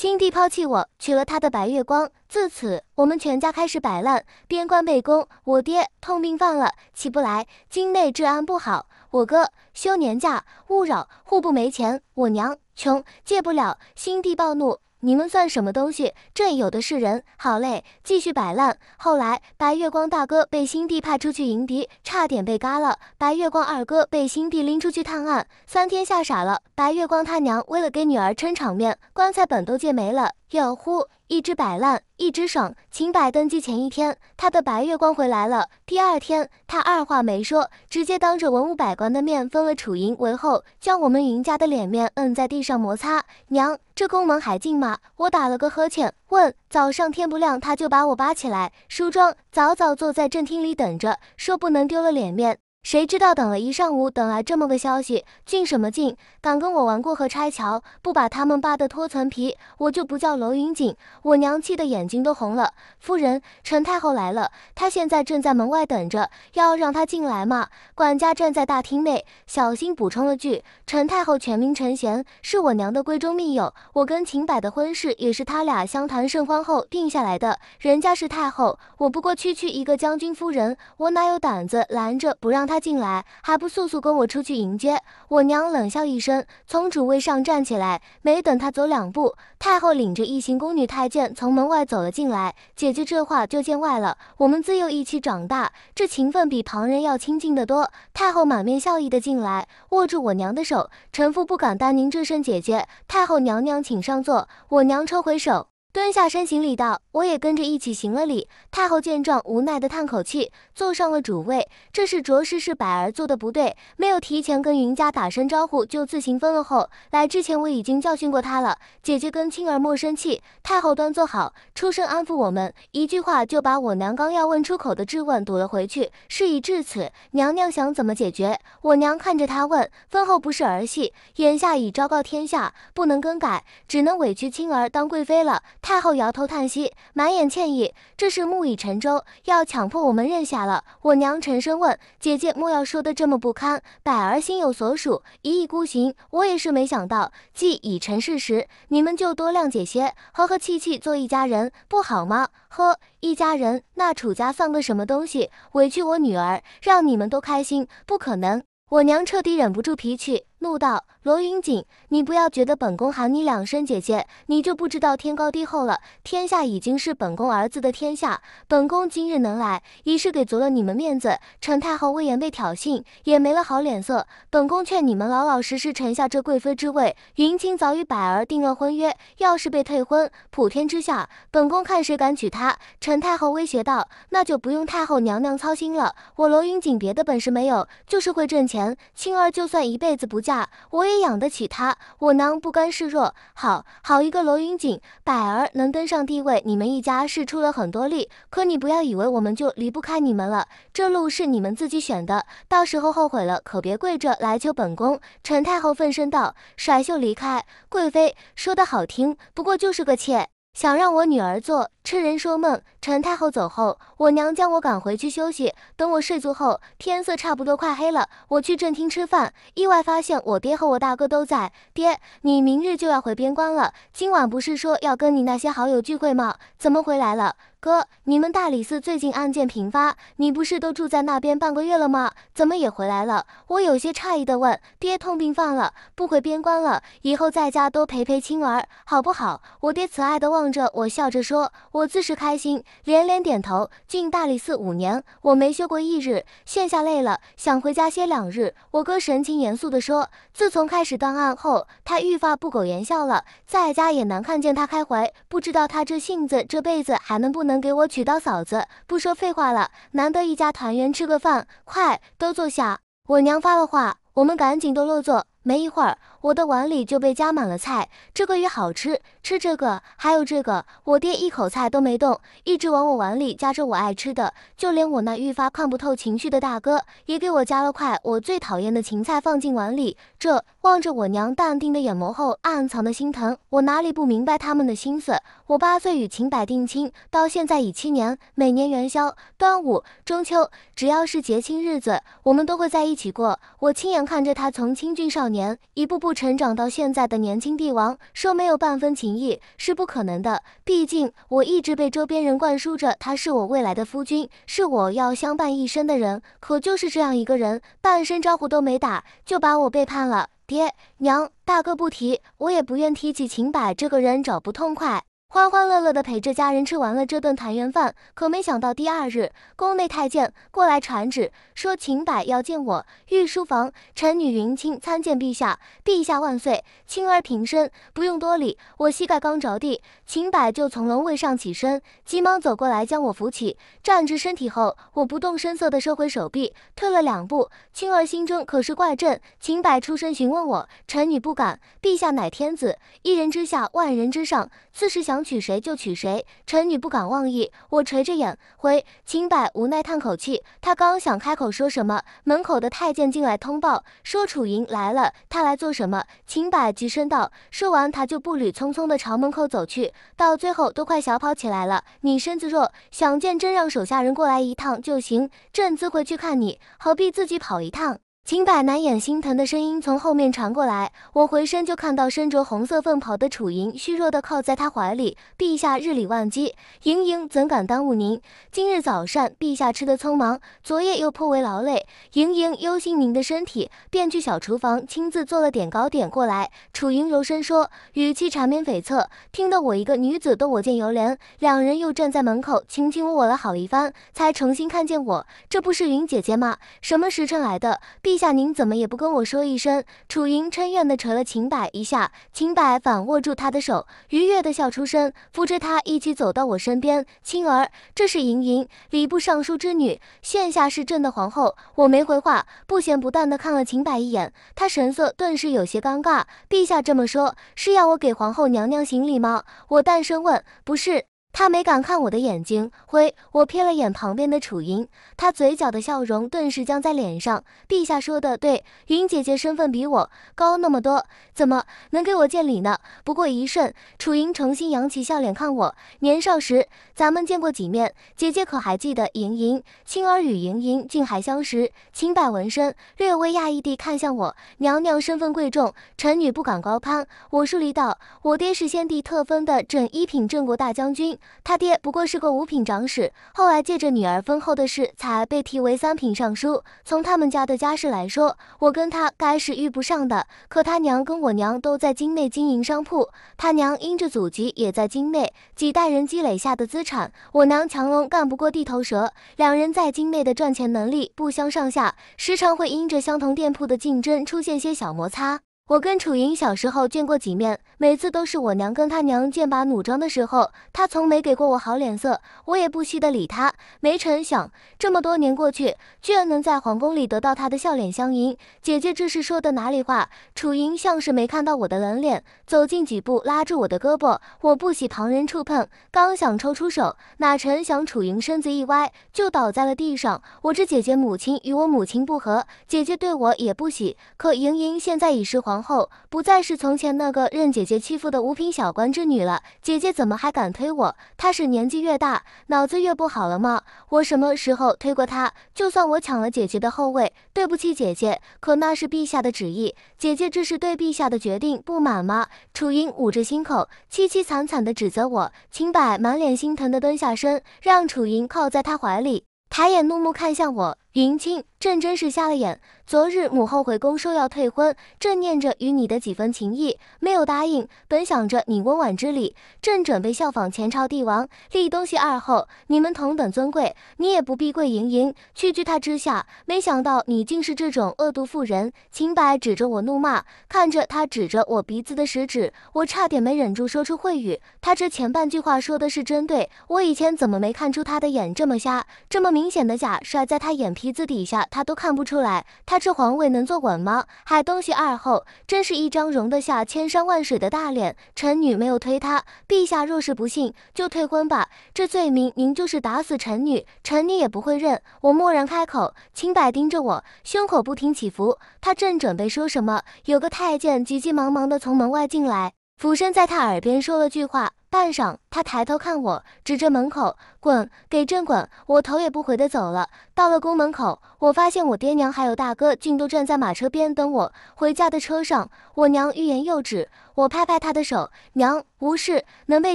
亲弟抛弃我，娶了他的白月光。自此，我们全家开始摆烂。边关被攻，我爹痛病犯了，起不来。境内治安不好，我哥休年假，勿扰。户部没钱，我娘穷，借不了。新帝暴怒。你们算什么东西？这有的是人，好嘞，继续摆烂。后来白月光大哥被新帝派出去迎敌，差点被嘎了。白月光二哥被新帝拎出去探案，三天吓傻了。白月光他娘为了给女儿撑场面，棺材本都借没了。哟呼！一只摆烂，一只爽。秦柏登基前一天，他的白月光回来了。第二天，他二话没说，直接当着文武百官的面封了楚莹为后，将我们云家的脸面摁在地上摩擦。娘，这宫门还进吗？我打了个呵欠，问。早上天不亮，他就把我扒起来梳妆，早早坐在正厅里等着，说不能丢了脸面。谁知道等了一上午，等来这么个消息，进什么进？敢跟我玩过河拆桥，不把他们扒得脱层皮，我就不叫楼云锦！我娘气得眼睛都红了。夫人，陈太后来了，她现在正在门外等着，要让她进来吗？管家站在大厅内，小心补充了句：陈太后全名陈贤，是我娘的闺中密友。我跟秦柏的婚事也是他俩相谈甚欢后定下来的。人家是太后，我不过区区一个将军夫人，我哪有胆子拦着不让？他进来还不速速跟我出去迎接？我娘冷笑一声，从主位上站起来。没等她走两步，太后领着一行宫女太监从门外走了进来。姐姐这话就见外了，我们自幼一起长大，这情分比旁人要亲近得多。太后满面笑意的进来，握住我娘的手。臣妇不敢担您这身，姐姐。太后娘娘请上座。我娘抽回手。蹲下身行礼道：“我也跟着一起行了礼。”太后见状，无奈地叹口气，坐上了主位。这是着实是百儿做的不对，没有提前跟云家打声招呼就自行分了。后来之前我已经教训过他了。姐姐跟青儿莫生气。太后端坐好，出声安抚我们，一句话就把我娘刚要问出口的质问堵了回去。事已至此，娘娘想怎么解决？我娘看着她问：“婚后不是儿戏，眼下已昭告天下，不能更改，只能委屈青儿当贵妃了。”太后摇头叹息，满眼歉意。这是木已成舟，要强迫我们认下了。我娘沉声问：“姐姐，莫要说的这么不堪。百儿心有所属，一意孤行。我也是没想到，既已成事实，你们就多谅解些，和和气气做一家人，不好吗？”呵，一家人，那楚家算个什么东西？委屈我女儿，让你们都开心，不可能。我娘彻底忍不住脾气。怒道：“罗云锦，你不要觉得本宫喊你两声姐姐，你就不知道天高地厚了。天下已经是本宫儿子的天下，本宫今日能来，已是给足了你们面子。陈太后威严被挑衅，也没了好脸色。本宫劝你们老老实实沉下这贵妃之位。云卿早与百儿定了婚约，要是被退婚，普天之下，本宫看谁敢娶她。”陈太后威胁道：“那就不用太后娘娘操心了。我罗云锦别的本事没有，就是会挣钱。青儿就算一辈子不嫁。”我也养得起他，我囊不甘示弱。好好一个罗云锦，百儿能登上帝位，你们一家是出了很多力，可你不要以为我们就离不开你们了。这路是你们自己选的，到时候后悔了，可别跪着来求本宫。陈太后愤声道，甩袖离开。贵妃说得好听，不过就是个妾。想让我女儿做，痴人说梦。陈太后走后，我娘将我赶回去休息。等我睡足后，天色差不多快黑了，我去正厅吃饭，意外发现我爹和我大哥都在。爹，你明日就要回边关了，今晚不是说要跟你那些好友聚会吗？怎么回来了？哥，你们大理寺最近案件频发，你不是都住在那边半个月了吗？怎么也回来了？我有些诧异的问。爹，痛病犯了，不回边关了，以后在家多陪陪青儿，好不好？我爹慈爱的望着我，笑着说：“我自是开心。”连连点头。进大理寺五年，我没休过一日，现下累了，想回家歇两日。我哥神情严肃的说：“自从开始断案后，他愈发不苟言笑了，在家也难看见他开怀。不知道他这性子，这辈子还能不能？”能给我娶到嫂子，不说废话了。难得一家团圆吃个饭，快都坐下。我娘发了话，我们赶紧都落座。没一会儿，我的碗里就被夹满了菜。这个鱼好吃。吃这个，还有这个，我爹一口菜都没动，一直往我碗里夹着我爱吃的。就连我那愈发看不透情绪的大哥，也给我夹了块我最讨厌的芹菜放进碗里。这望着我娘淡定的眼眸后暗藏的心疼，我哪里不明白他们的心思？我八岁与秦柏定亲，到现在已七年。每年元宵、端午、中秋，只要是结亲日子，我们都会在一起过。我亲眼看着他从清俊少年一步步成长到现在的年轻帝王，说没有半分情。情谊是不可能的，毕竟我一直被周边人灌输着他是我未来的夫君，是我要相伴一生的人。可就是这样一个人，半声招呼都没打，就把我背叛了。爹娘、大哥不提，我也不愿提起秦柏这个人，找不痛快。欢欢乐乐地陪着家人吃完了这顿团圆饭，可没想到第二日宫内太监过来传旨，说秦柏要见我御书房。臣女云清参见陛下，陛下万岁！青儿平身，不用多礼。我膝盖刚着地，秦柏就从龙位上起身，急忙走过来将我扶起，站直身体后，我不动声色地收回手臂，退了两步。青儿心中可是怪朕。秦柏出声询问我：“臣女不敢，陛下乃天子，一人之下，万人之上，自是想。”娶谁就娶谁，臣女不敢妄议。我垂着眼，回秦柏无奈叹口气。他刚想开口说什么，门口的太监进来通报说楚莹来了。他来做什么？秦柏急声道。说完，他就步履匆匆地朝门口走去，到最后都快小跑起来了。你身子弱，想见真让手下人过来一趟就行，朕自会去看你，何必自己跑一趟？秦柏难掩心疼的声音从后面传过来，我回身就看到身着红色凤袍的楚莹虚弱的靠在他怀里。陛下日理万机，莹莹怎敢耽误您？今日早膳，陛下吃的匆忙，昨夜又颇为劳累，莹莹忧心您的身体，便去小厨房亲自做了点糕点过来。楚莹柔声说，语气缠绵悱恻，听得我一个女子都我见犹怜。两人又站在门口卿卿我我了好一番，才重新看见我，这不是云姐姐吗？什么时辰来的？陛下，您怎么也不跟我说一声？楚云嗔怨的捶了秦柏一下，秦柏反握住他的手，愉悦的笑出声，扶着她一起走到我身边。青儿，这是盈盈，礼部尚书之女，现下是朕的皇后。我没回话，不咸不淡的看了秦柏一眼，他神色顿时有些尴尬。陛下这么说，是要我给皇后娘娘行礼吗？我淡声问，不是。他没敢看我的眼睛，灰。我瞥了眼旁边的楚莹，他嘴角的笑容顿时僵在脸上。陛下说的对，云姐姐身份比我高那么多，怎么能给我见礼呢？不过一瞬，楚莹重新扬起笑脸看我。年少时咱们见过几面，姐姐可还记得？莹莹？青儿与莹莹竟还相识。青柏闻声，略微讶异地看向我。娘娘身份贵重，臣女不敢高攀。我竖立道，我爹是先帝特封的正一品镇国大将军。他爹不过是个五品长史，后来借着女儿丰厚的事才被提为三品尚书。从他们家的家世来说，我跟他该是遇不上的。可他娘跟我娘都在京内经营商铺，他娘因着祖籍也在京内，几代人积累下的资产。我娘强龙干不过地头蛇，两人在京内的赚钱能力不相上下，时常会因着相同店铺的竞争出现些小摩擦。我跟楚莹小时候见过几面，每次都是我娘跟她娘剑拔弩张的时候，她从没给过我好脸色，我也不稀得理她。没成想这么多年过去，居然能在皇宫里得到她的笑脸相迎。姐姐这是说的哪里话？楚莹像是没看到我的冷脸，走近几步，拉住我的胳膊。我不喜旁人触碰，刚想抽出手，哪成想楚莹身子一歪，就倒在了地上。我这姐姐母亲与我母亲不和，姐姐对我也不喜，可莹莹现在已是皇。后不再是从前那个任姐姐欺负的五品小官之女了。姐姐怎么还敢推我？她是年纪越大，脑子越不好了吗？我什么时候推过她？就算我抢了姐姐的后位，对不起姐姐，可那是陛下的旨意。姐姐这是对陛下的决定不满吗？楚莹捂着心口，凄凄惨惨地指责我。秦柏满脸心疼地蹲下身，让楚莹靠在他怀里，抬眼怒目看向我。云清。朕真是瞎了眼，昨日母后回宫说要退婚，朕念着与你的几分情谊，没有答应。本想着你温婉之礼，朕准备效仿前朝帝王立东西二后，你们同等尊贵，你也不必跪盈盈屈居他之下。没想到你竟是这种恶毒妇人，秦白指着我怒骂，看着他指着我鼻子的食指，我差点没忍住说出秽语。他这前半句话说的是针对我，以前怎么没看出他的眼这么瞎，这么明显的假，摔在他眼皮子底下。他都看不出来，他这皇位能坐稳吗？海东西二后真是一张容得下千山万水的大脸。臣女没有推他，陛下若是不信，就退婚吧。这罪名您就是打死臣女，臣女也不会认。我默然开口，清白盯着我，胸口不停起伏。他正准备说什么，有个太监急急忙忙地从门外进来，俯身在他耳边说了句话。半晌，他抬头看我，指着门口，滚，给朕滚！我头也不回地走了。到了宫门口，我发现我爹娘还有大哥竟都站在马车边等我。回家的车上，我娘欲言又止，我拍拍她的手，娘无事，能被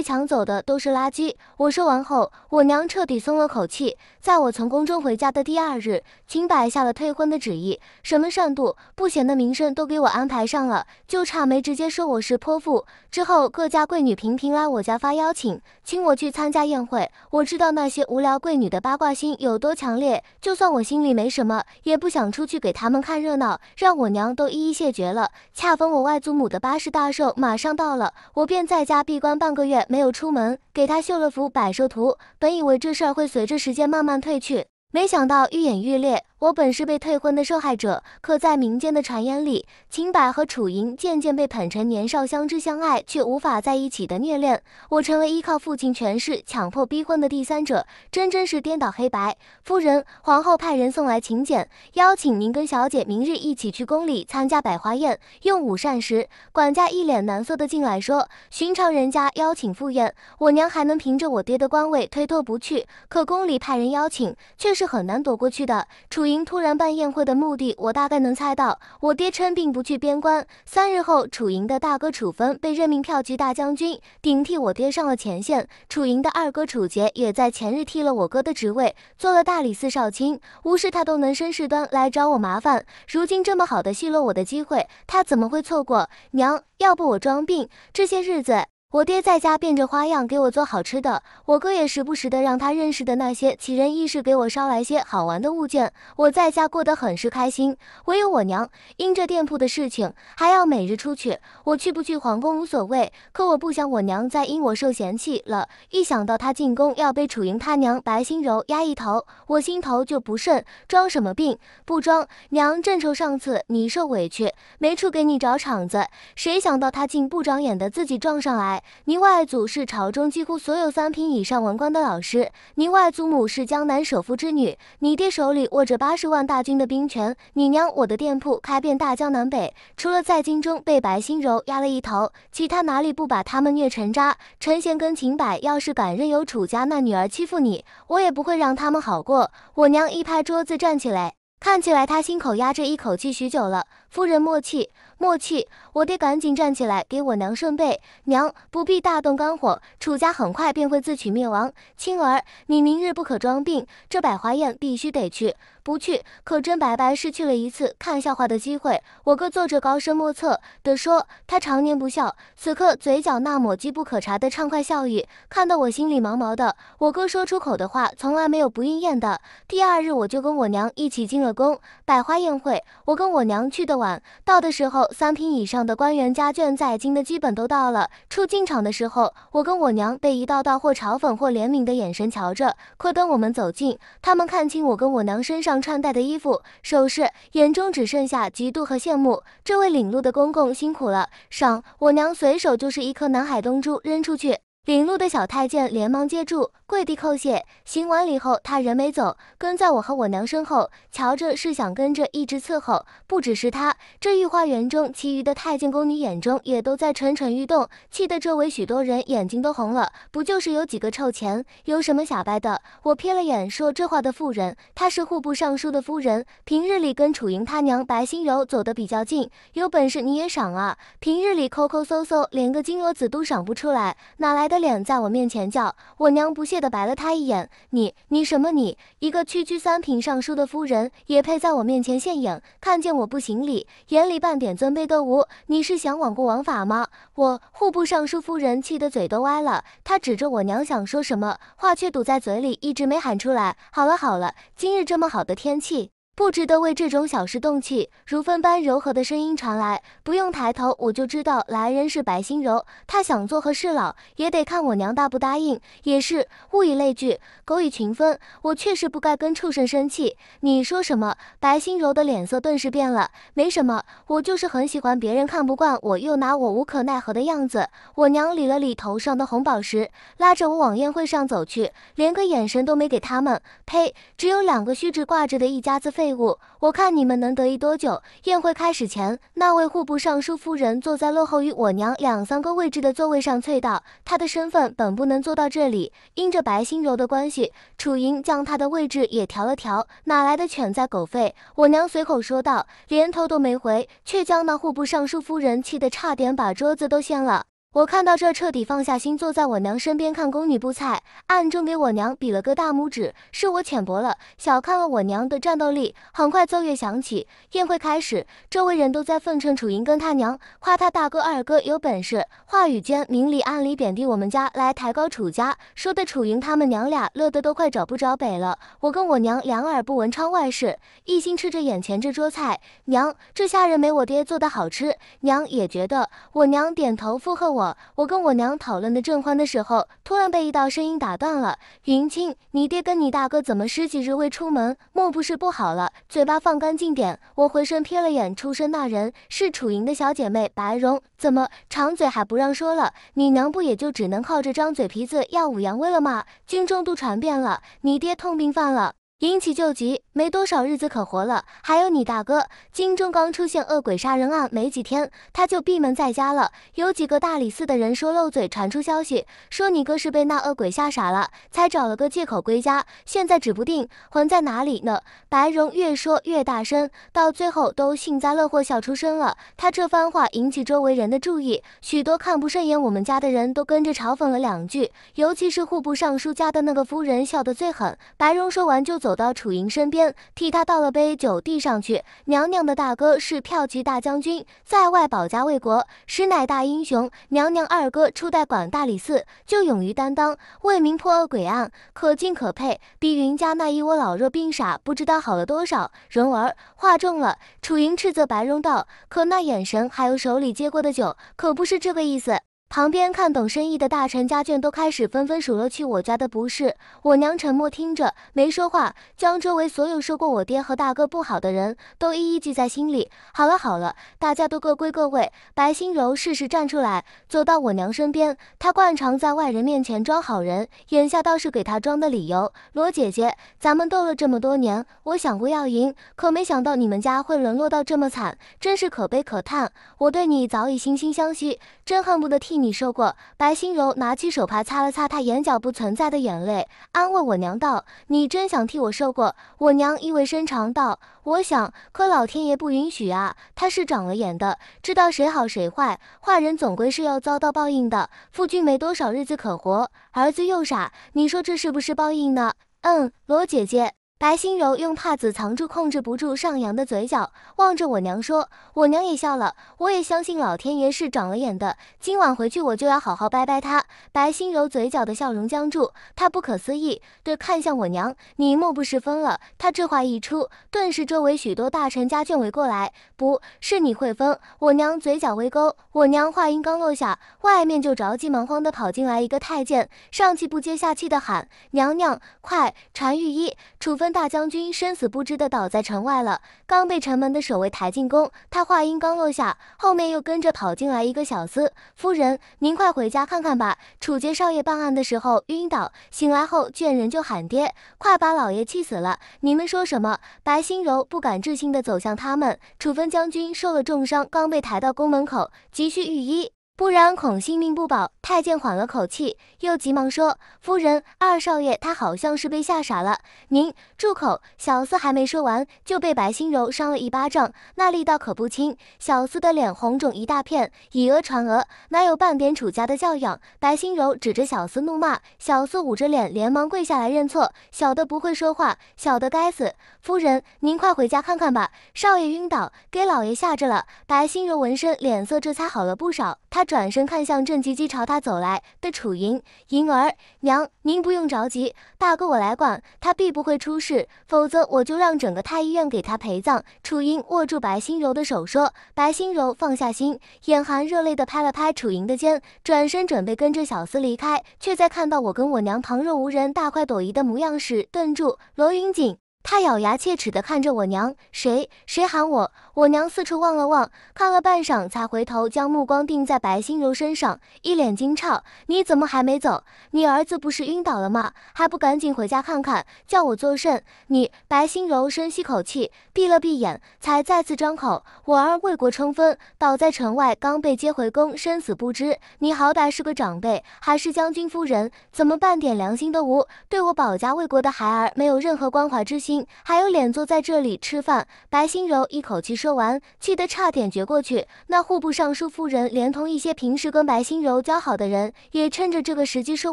抢走的都是垃圾。我说完后，我娘彻底松了口气。在我从宫中回家的第二日，清摆下了退婚的旨意，什么善妒不贤的名声都给我安排上了，就差没直接说我是泼妇。之后，各家贵女频频来我家发邀请，请我去参加宴会。我知道那些无聊贵女的八卦心有多强烈。就算我心里没什么，也不想出去给他们看热闹，让我娘都一一谢绝了。恰逢我外祖母的八十大寿马上到了，我便在家闭关半个月，没有出门，给她绣了幅百寿图。本以为这事儿会随着时间慢慢褪去，没想到愈演愈烈。我本是被退婚的受害者，可在民间的传言里，秦柏和楚莹渐渐被捧成年少相知相爱却无法在一起的虐恋。我成为依靠父亲权势强迫逼婚的第三者，真真是颠倒黑白。夫人，皇后派人送来请柬，邀请您跟小姐明日一起去宫里参加百花宴。用午膳时，管家一脸难色的进来说：“寻常人家邀请赴宴，我娘还能凭着我爹的官位推脱不去，可宫里派人邀请，却是很难躲过去的。”楚。楚莹突然办宴会的目的，我大概能猜到。我爹称病不去边关，三日后，楚莹的大哥楚风被任命票局大将军，顶替我爹上了前线。楚莹的二哥楚杰也在前日替了我哥的职位，做了大理寺少卿。无事他都能生事端来找我麻烦。如今这么好的奚落我的机会，他怎么会错过？娘，要不我装病？这些日子。我爹在家变着花样给我做好吃的，我哥也时不时的让他认识的那些奇人异士给我捎来些好玩的物件。我在家过得很是开心，唯有我娘因这店铺的事情还要每日出去。我去不去皇宫无所谓，可我不想我娘再因我受嫌弃了。一想到她进宫要被楚莹她娘白心柔压一头，我心头就不顺。装什么病？不装。娘正愁上次你受委屈没处给你找场子，谁想到她竟不长眼的自己撞上来。您外祖是朝中几乎所有三品以上文官的老师，您外祖母是江南首富之女，你爹手里握着八十万大军的兵权，你娘我的店铺开遍大江南北，除了在京中被白心柔压了一头，其他哪里不把他们虐成渣？陈贤跟秦柏要是敢任由楚家那女儿欺负你，我也不会让他们好过。我娘一拍桌子站起来，看起来她心口压着一口气许久了。夫人莫气。默契，我得赶紧站起来给我娘顺背。娘不必大动肝火，楚家很快便会自取灭亡。青儿，你明日不可装病，这百花宴必须得去。不去可真白白失去了一次看笑话的机会。我哥坐着高深莫测的说，他常年不笑，此刻嘴角那抹机不可察的畅快笑意，看得我心里毛毛的。我哥说出口的话从来没有不应验的。第二日，我就跟我娘一起进了宫。百花宴会，我跟我娘去的晚，到的时候。三品以上的官员家眷在京的，基本都到了。初进场的时候，我跟我娘被一道道或嘲讽或怜悯的眼神瞧着，快跟我们走近。他们看清我跟我娘身上穿戴的衣服、首饰，眼中只剩下嫉妒和羡慕。这位领路的公公辛苦了，赏我娘随手就是一颗南海东珠扔出去，领路的小太监连忙接住。跪地叩谢，行完礼后，他人没走，跟在我和我娘身后，瞧着是想跟着一直伺候。不只是他，这御花园中，其余的太监宫女眼中也都在蠢蠢欲动。气得周围许多人眼睛都红了。不就是有几个臭钱，有什么瞎掰的？我瞥了眼说这话的妇人，她是户部尚书的夫人，平日里跟楚莹他娘白心柔走得比较近。有本事你也赏啊！平日里抠抠搜搜，连个金镯子都赏不出来，哪来的脸在我面前叫我娘不屑。气得白了他一眼，你你什么你？一个区区三品尚书的夫人也配在我面前现眼？看见我不行礼，眼里半点尊卑都无？你是想罔顾王法吗？我户部尚书夫人气得嘴都歪了，她指着我娘想说什么话，却堵在嘴里，一直没喊出来。好了好了，今日这么好的天气。不值得为这种小事动气。如风般柔和的声音传来，不用抬头我就知道来人是白心柔。他想做何事了，也得看我娘答不答应。也是，物以类聚，狗以群分。我确实不该跟畜生生气。你说什么？白心柔的脸色顿时变了。没什么，我就是很喜欢别人看不惯我，又拿我无可奈何的样子。我娘理了理头上的红宝石，拉着我往宴会上走去，连个眼神都没给他们。呸！只有两个虚指挂着的一家子废。废物，我看你们能得意多久？宴会开始前，那位户部尚书夫人坐在落后于我娘两三个位置的座位上，啐道：“她的身份本不能坐到这里，因着白心柔的关系，楚莹将她的位置也调了调。”哪来的犬在狗吠？我娘随口说道，连头都没回，却将那户部尚书夫人气得差点把桌子都掀了。我看到这，彻底放下心，坐在我娘身边看宫女布菜，暗中给我娘比了个大拇指。是我浅薄了，小看了我娘的战斗力。很快奏乐响起，宴会开始，周围人都在奉承楚莹跟他娘，夸他大哥二哥有本事，话语间明里暗里贬低我们家，来抬高楚家，说的楚莹他们娘俩乐得都快找不着北了。我跟我娘两耳不闻窗外事，一心吃着眼前这桌菜。娘，这下人没我爹做的好吃。娘也觉得，我娘点头附和我。我跟我娘讨论的正欢的时候，突然被一道声音打断了。云清，你爹跟你大哥怎么十几日未出门？莫不是不好了？嘴巴放干净点！我回身瞥了眼出声那人，是楚莹的小姐妹白蓉。怎么，长嘴还不让说了？你娘不也就只能靠着张嘴皮子耀武扬威了吗？军中都传遍了，你爹痛病犯了。引起救急，没多少日子可活了。还有你大哥，京中刚出现恶鬼杀人案，没几天他就闭门在家了。有几个大理寺的人说漏嘴，传出消息说你哥是被那恶鬼吓傻了，才找了个借口归家。现在指不定魂在哪里呢。白蓉越说越大声，到最后都幸灾乐祸笑出声了。他这番话引起周围人的注意，许多看不顺眼我们家的人都跟着嘲讽了两句，尤其是户部尚书家的那个夫人笑得最狠。白蓉说完就走。走到楚莹身边，替她倒了杯酒，递上去。娘娘的大哥是骠骑大将军，在外保家卫国，实乃大英雄。娘娘二哥初代管大理寺，就勇于担当，为民破恶鬼案，可敬可佩，比云家那一窝老弱病傻，不知道好了多少。蓉儿，话重了。楚莹斥责白蓉道：“可那眼神，还有手里接过的酒，可不是这个意思。”旁边看懂生意的大臣家眷都开始纷纷数落起我家的不是，我娘沉默听着，没说话，将周围所有说过我爹和大哥不好的人都一一记在心里。好了好了，大家都各归各位。白心柔适时站出来，走到我娘身边，她惯常在外人面前装好人，眼下倒是给她装的理由。罗姐姐，咱们斗了这么多年，我想过要赢，可没想到你们家会沦落到这么惨，真是可悲可叹。我对你早已惺惺相惜，真恨不得替。你受过？白心柔拿起手帕擦了擦他眼角不存在的眼泪，安慰我娘道：“你真想替我受过？”我娘意味深长道：“我想，可老天爷不允许啊！他是长了眼的，知道谁好谁坏，坏人总归是要遭到报应的。夫君没多少日子可活，儿子又傻，你说这是不是报应呢？”嗯，罗姐姐。白心柔用帕子藏住控制不住上扬的嘴角，望着我娘说：“我娘也笑了，我也相信老天爷是长了眼的。今晚回去我就要好好掰掰他。”白心柔嘴角的笑容僵住，她不可思议地看向我娘：“你莫不是疯了？”她这话一出，顿时周围许多大臣家眷围过来。不是你会疯？我娘嘴角微勾。我娘话音刚落下，外面就着急忙慌地跑进来一个太监，上气不接下气地喊：“娘娘，快传御医，处分。”大将军生死不知的倒在城外了，刚被城门的守卫抬进宫。他话音刚落下，后面又跟着跑进来一个小厮：“夫人，您快回家看看吧，楚杰少爷办案的时候晕倒，醒来后见人就喊爹，快把老爷气死了。”你们说什么？白心柔不敢置信的走向他们。楚风将军受了重伤，刚被抬到宫门口，急需御医。不然恐性命不保。太监缓了口气，又急忙说：“夫人，二少爷他好像是被吓傻了。”您住口！小厮还没说完，就被白心柔扇了一巴掌，那力道可不轻。小厮的脸红肿一大片，以讹传讹，哪有半点楚家的教养？白心柔指着小厮怒骂，小厮捂着脸，连忙跪下来认错：“小的不会说话，小的该死。夫人，您快回家看看吧，少爷晕倒，给老爷吓着了。”白心柔闻声，脸色这才好了不少。他。转身看向正急急朝他走来的楚莹，莹儿娘，您不用着急，大哥我来管，他必不会出事，否则我就让整个太医院给他陪葬。楚莹握住白心柔的手说：“白心柔，放下心。”眼含热泪的拍了拍楚莹的肩，转身准备跟着小厮离开，却在看到我跟我娘旁若无人大快朵颐的模样时顿住。罗云锦。他咬牙切齿地看着我娘，谁谁喊我？我娘四处望了望，看了半晌，才回头，将目光定在白心柔身上，一脸惊诧：“你怎么还没走？你儿子不是晕倒了吗？还不赶紧回家看看？叫我作甚？”你白心柔深吸口气，闭了闭眼，才再次张口：“我儿为国冲锋，倒在城外，刚被接回宫，生死不知。你好歹是个长辈，还是将军夫人，怎么半点良心都无？对我保家卫国的孩儿没有任何关怀之心？”还有脸坐在这里吃饭？白心柔一口气说完，气得差点绝过去。那户部尚书夫人连同一些平时跟白心柔交好的人，也趁着这个时机说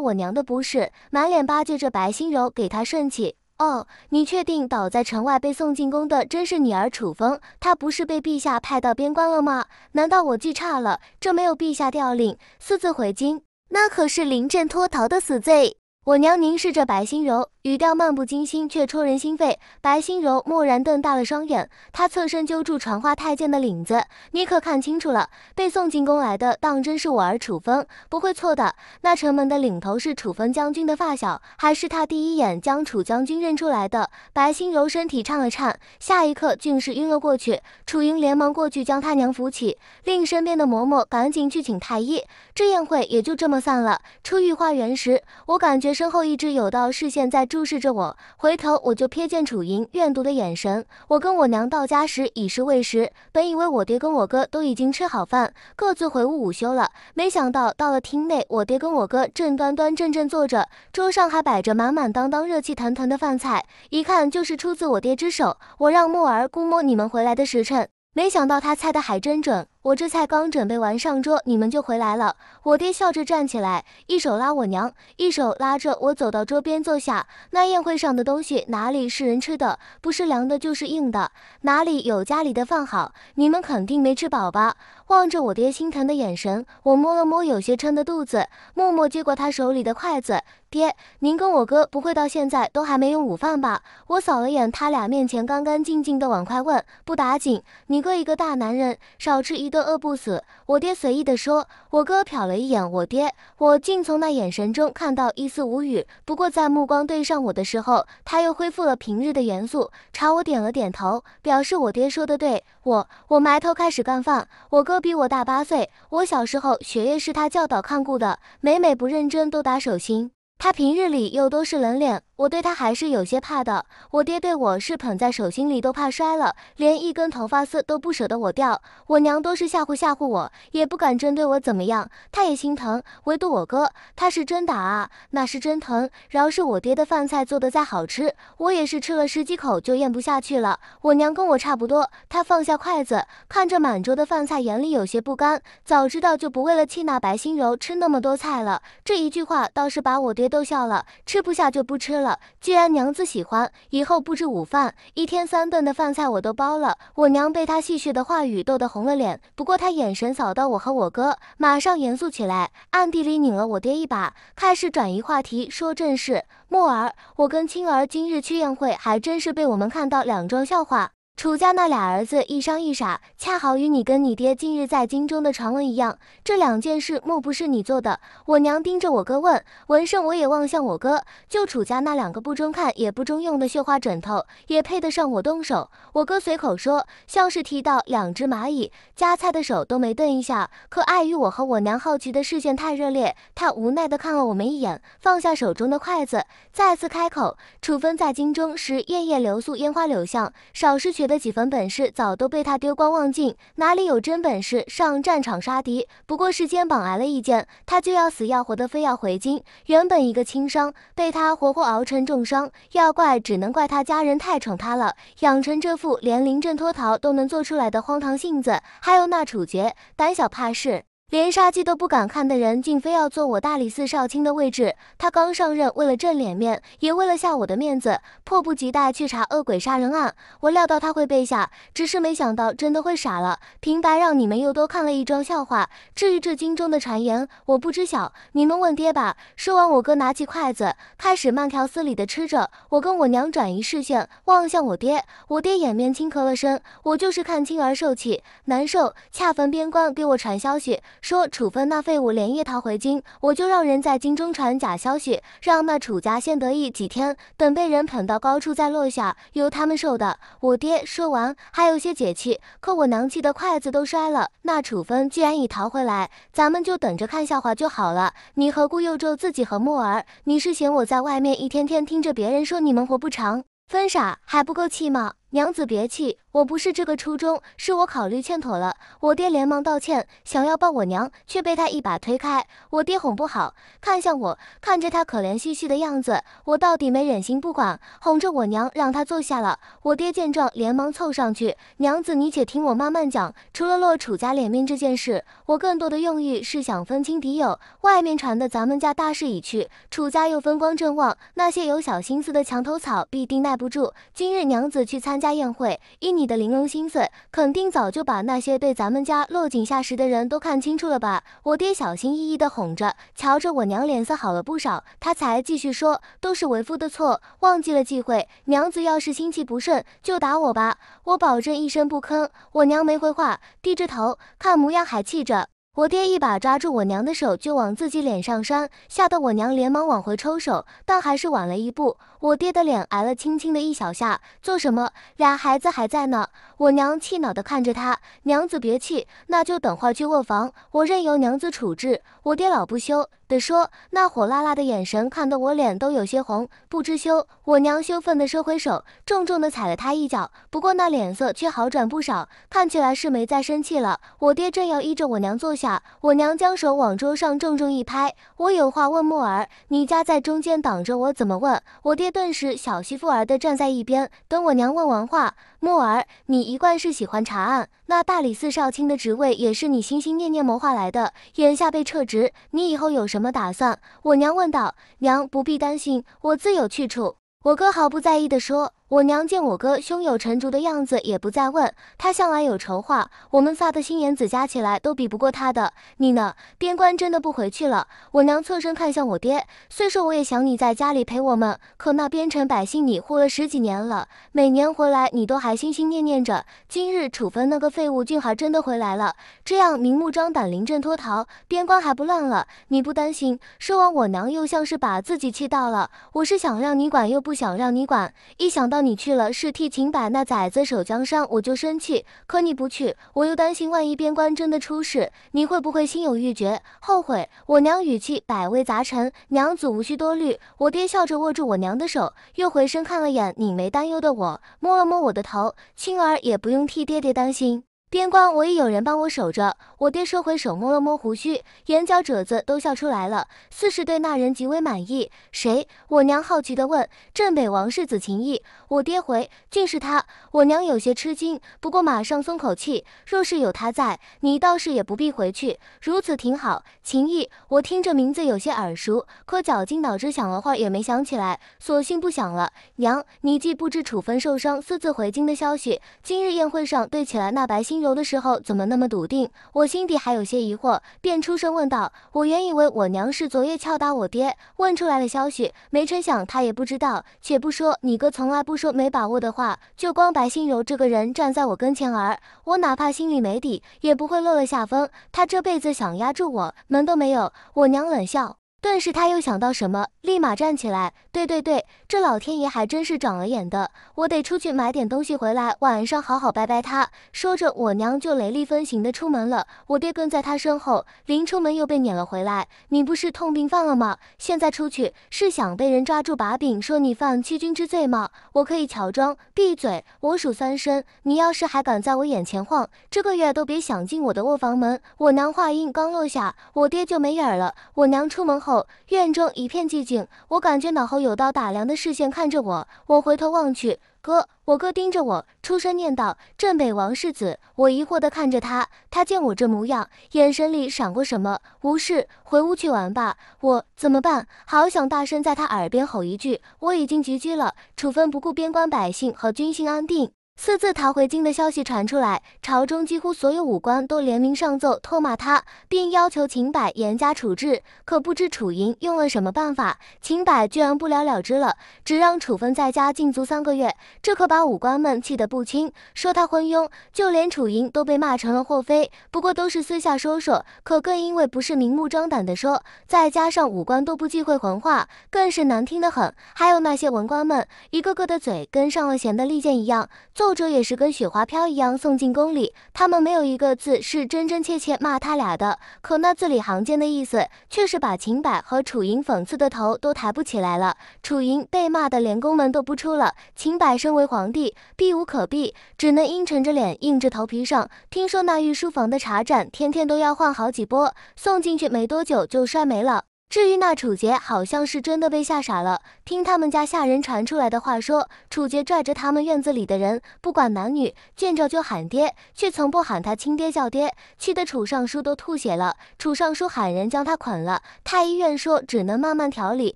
我娘的不是，满脸巴结着白心柔，给她顺气。哦，你确定倒在城外被送进宫的真是你儿楚风？他不是被陛下派到边关了吗？难道我记差了？这没有陛下调令，私自回京，那可是临阵脱逃的死罪。我娘凝视着白心柔。语调漫不经心，却戳人心肺。白心柔蓦然瞪大了双眼，她侧身揪住传话太监的领子：“你可看清楚了，被送进宫来的当真是我儿楚风，不会错的。那城门的领头是楚风将军的发小，还是他第一眼将楚将军认出来的？”白心柔身体颤了颤，下一刻竟是晕了过去。楚莹连忙过去将他娘扶起，令身边的嬷嬷赶紧去请太医。这宴会也就这么散了。出御花园时，我感觉身后一直有道视线在。注视着我，回头我就瞥见楚莹怨毒的眼神。我跟我娘到家时已是未时，本以为我爹跟我哥都已经吃好饭，各自回屋午休了，没想到到了厅内，我爹跟我哥正端端正正坐着，桌上还摆着满满当当、热气腾腾的饭菜，一看就是出自我爹之手。我让默儿估摸你们回来的时辰，没想到他猜的还真准。我这菜刚准备完上桌，你们就回来了。我爹笑着站起来，一手拉我娘，一手拉着我走到桌边坐下。那宴会上的东西哪里是人吃的？不是凉的，就是硬的，哪里有家里的饭好？你们肯定没吃饱吧？望着我爹心疼的眼神，我摸了摸有些撑的肚子，默默接过他手里的筷子。爹，您跟我哥不会到现在都还没用午饭吧？我扫了眼他俩面前干干净净的碗筷，问：“不打紧，你哥一个大男人，少吃一。”都饿不死，我爹随意的说。我哥瞟了一眼我爹，我竟从那眼神中看到一丝无语。不过在目光对上我的时候，他又恢复了平日的严肃，朝我点了点头，表示我爹说的对。我我埋头开始干饭。我哥比我大八岁，我小时候学业是他教导看顾的，每每不认真都打手心。他平日里又都是冷脸。我对他还是有些怕的，我爹对我是捧在手心里都怕摔了，连一根头发丝都不舍得我掉。我娘都是吓唬吓唬我，也不敢针对我怎么样，他也心疼。唯独我哥，他是真打啊，那是真疼。饶是我爹的饭菜做的再好吃，我也是吃了十几口就咽不下去了。我娘跟我差不多，她放下筷子，看着满桌的饭菜，眼里有些不甘。早知道就不为了气那白心柔吃那么多菜了。这一句话倒是把我爹逗笑了，吃不下就不吃了。既然娘子喜欢，以后布置午饭，一天三顿的饭菜我都包了。我娘被他戏谑的话语逗得红了脸，不过他眼神扫到我和我哥，马上严肃起来，暗地里拧了我爹一把，开始转移话题说正事。墨儿，我跟青儿今日去宴会，还真是被我们看到两桩笑话。楚家那俩儿子一商一傻，恰好与你跟你爹近日在京中的传闻一样。这两件事，莫不是你做的？我娘盯着我哥问，文胜我也望向我哥。就楚家那两个不中看也不中用的绣花枕头，也配得上我动手？我哥随口说，像是提到两只蚂蚁夹菜的手都没顿一下，可碍于我和我娘好奇的视线太热烈，他无奈的看了我们一眼，放下手中的筷子，再次开口：“楚风在京中时，夜夜留宿烟花柳巷，少时学的几分本事，早都被他丢光忘尽，哪里有真本事上战场杀敌？不过是肩膀挨了一箭，他就要死要活的非要回京，原本一个轻伤，被他活活熬成重伤。要怪，只能怪他家人太宠他了，养成这副。”连临阵脱逃都能做出来的荒唐性子，还有那处决，胆小怕事。连杀鸡都不敢看的人，竟非要坐我大理寺少卿的位置。他刚上任，为了挣脸面，也为了下我的面子，迫不及待去查恶鬼杀人案。我料到他会被吓，只是没想到真的会傻了，平白让你们又多看了一桩笑话。至于这京中的传言，我不知晓，你们问爹吧。说完，我哥拿起筷子，开始慢条斯理的吃着。我跟我娘转移视线，望向我爹。我爹掩面轻咳了声，我就是看青儿受气难受，恰逢边关给我传消息。说楚分那废物连夜逃回京，我就让人在京中传假消息，让那楚家先得意几天，等被人捧到高处再落下，有他们受的。我爹说完还有些解气，可我娘气的筷子都摔了。那楚分既然已逃回来，咱们就等着看笑话就好了。你何故又咒自己和默儿，你是嫌我在外面一天天听着别人说你们活不长，分傻还不够气吗？娘子别气，我不是这个初衷，是我考虑欠妥了。我爹连忙道歉，想要抱我娘，却被他一把推开。我爹哄不好，看向我，看着他可怜兮兮的样子，我到底没忍心不管，哄着我娘让她坐下了。我爹见状，连忙凑上去：“娘子，你且听我慢慢讲。除了落楚家脸面这件事，我更多的用意是想分清敌友。外面传的咱们家大势已去，楚家又风光正旺，那些有小心思的墙头草必定耐不住。今日娘子去参。”家宴会，依你的玲珑心思，肯定早就把那些对咱们家落井下石的人都看清楚了吧？我爹小心翼翼的哄着，瞧着我娘脸色好了不少，他才继续说：“都是为夫的错，忘记了忌讳。娘子要是心气不顺，就打我吧，我保证一声不吭。”我娘没回话，低着头，看模样还气着。我爹一把抓住我娘的手，就往自己脸上扇，吓得我娘连忙往回抽手，但还是晚了一步，我爹的脸挨了轻轻的一小下。做什么？俩孩子还在呢。我娘气恼地看着他，娘子别气，那就等会儿去卧房，我任由娘子处置。我爹老不羞地说，那火辣辣的眼神看得我脸都有些红，不知羞。我娘羞愤地收回手，重重地踩了他一脚，不过那脸色却好转不少，看起来是没再生气了。我爹正要依着我娘坐下，我娘将手往桌上重重一拍，我有话问木儿，你夹在中间挡着我怎么问？我爹顿时小媳妇儿的站在一边，等我娘问完话。木儿，你一贯是喜欢查案，那大理寺少卿的职位也是你心心念念谋划来的，眼下被撤职，你以后有什么打算？我娘问道。娘不必担心，我自有去处。我哥毫不在意地说。我娘见我哥胸有成竹的样子，也不再问他，向来有筹划，我们仨的心眼子加起来都比不过他的。你呢？边关真的不回去了？我娘侧身看向我爹，虽说我也想你在家里陪我们，可那边城百姓，你护了十几年了，每年回来你都还心心念念着。今日楚分那个废物俊还真的回来了，这样明目张胆临阵脱逃，边关还不乱了？你不担心？说完，我娘又像是把自己气到了，我是想让你管，又不想让你管，一想到。到你去了，是替秦百那崽子守江山，我就生气；可你不去，我又担心，万一边关真的出事，你会不会心有郁结、后悔？我娘语气百味杂陈，娘子无需多虑。我爹笑着握住我娘的手，又回身看了眼你没担忧的我，摸了摸我的头，青儿也不用替爹爹担心。边关我已有人帮我守着。我爹收回手，摸了摸胡须，眼角褶子都笑出来了，似是对那人极为满意。谁？我娘好奇地问。镇北王世子秦毅。我爹回，竟是他。我娘有些吃惊，不过马上松口气。若是有他在，你倒是也不必回去，如此挺好。秦毅，我听这名字有些耳熟，可绞尽脑汁想了会也没想起来，索性不想了。娘，你既不知楚分受伤私自回京的消息，今日宴会上对起来那白心。有的时候怎么那么笃定？我心底还有些疑惑，便出声问道：“我原以为我娘是昨夜敲打我爹问出来的消息，没成想她也不知道。且不说你哥从来不说没把握的话，就光白心柔这个人站在我跟前儿，我哪怕心里没底，也不会落了下风。他这辈子想压住我，门都没有。”我娘冷笑。顿时他又想到什么，立马站起来。对对对，这老天爷还真是长了眼的，我得出去买点东西回来，晚上好好拜拜他。说着，我娘就雷厉风行的出门了，我爹跟在他身后，临出门又被撵了回来。你不是痛病犯了吗？现在出去是想被人抓住把柄，说你犯欺君之罪吗？我可以乔装。闭嘴！我数三声，你要是还敢在我眼前晃，这个月都别想进我的卧房门。我娘话音刚落下，我爹就没影了。我娘出门后。院中一片寂静，我感觉脑后有道打量的视线看着我，我回头望去，哥，我哥盯着我，出声念道：“镇北王世子。”我疑惑地看着他，他见我这模样，眼神里闪过什么。无事，回屋去玩吧。我怎么办？好想大声在他耳边吼一句：“我已经决居了，处分不顾边关百姓和军心安定。”私自逃回京的消息传出来，朝中几乎所有武官都联名上奏，痛骂他，并要求秦柏严加处置。可不知楚莹用了什么办法，秦柏居然不了了之了，只让楚芬在家禁足三个月。这可把武官们气得不轻，说他昏庸，就连楚莹都被骂成了祸妃。不过都是私下说说，可更因为不是明目张胆的说，再加上武官都不忌讳混话，更是难听得很。还有那些文官们，一个个的嘴跟上了弦的利剑一样。后者也是跟雪花飘一样送进宫里，他们没有一个字是真真切切骂他俩的，可那字里行间的意思却是把秦柏和楚莹讽刺的头都抬不起来了。楚莹被骂的连宫门都不出了，秦柏身为皇帝，避无可避，只能阴沉着脸，硬着头皮上。听说那御书房的茶盏天天都要换好几波，送进去没多久就摔没了。至于那楚杰，好像是真的被吓傻了。听他们家下人传出来的话说，楚杰拽着他们院子里的人，不管男女，见着就喊爹，却从不喊他亲爹叫爹，气得楚尚书都吐血了。楚尚书喊人将他捆了。太医院说只能慢慢调理，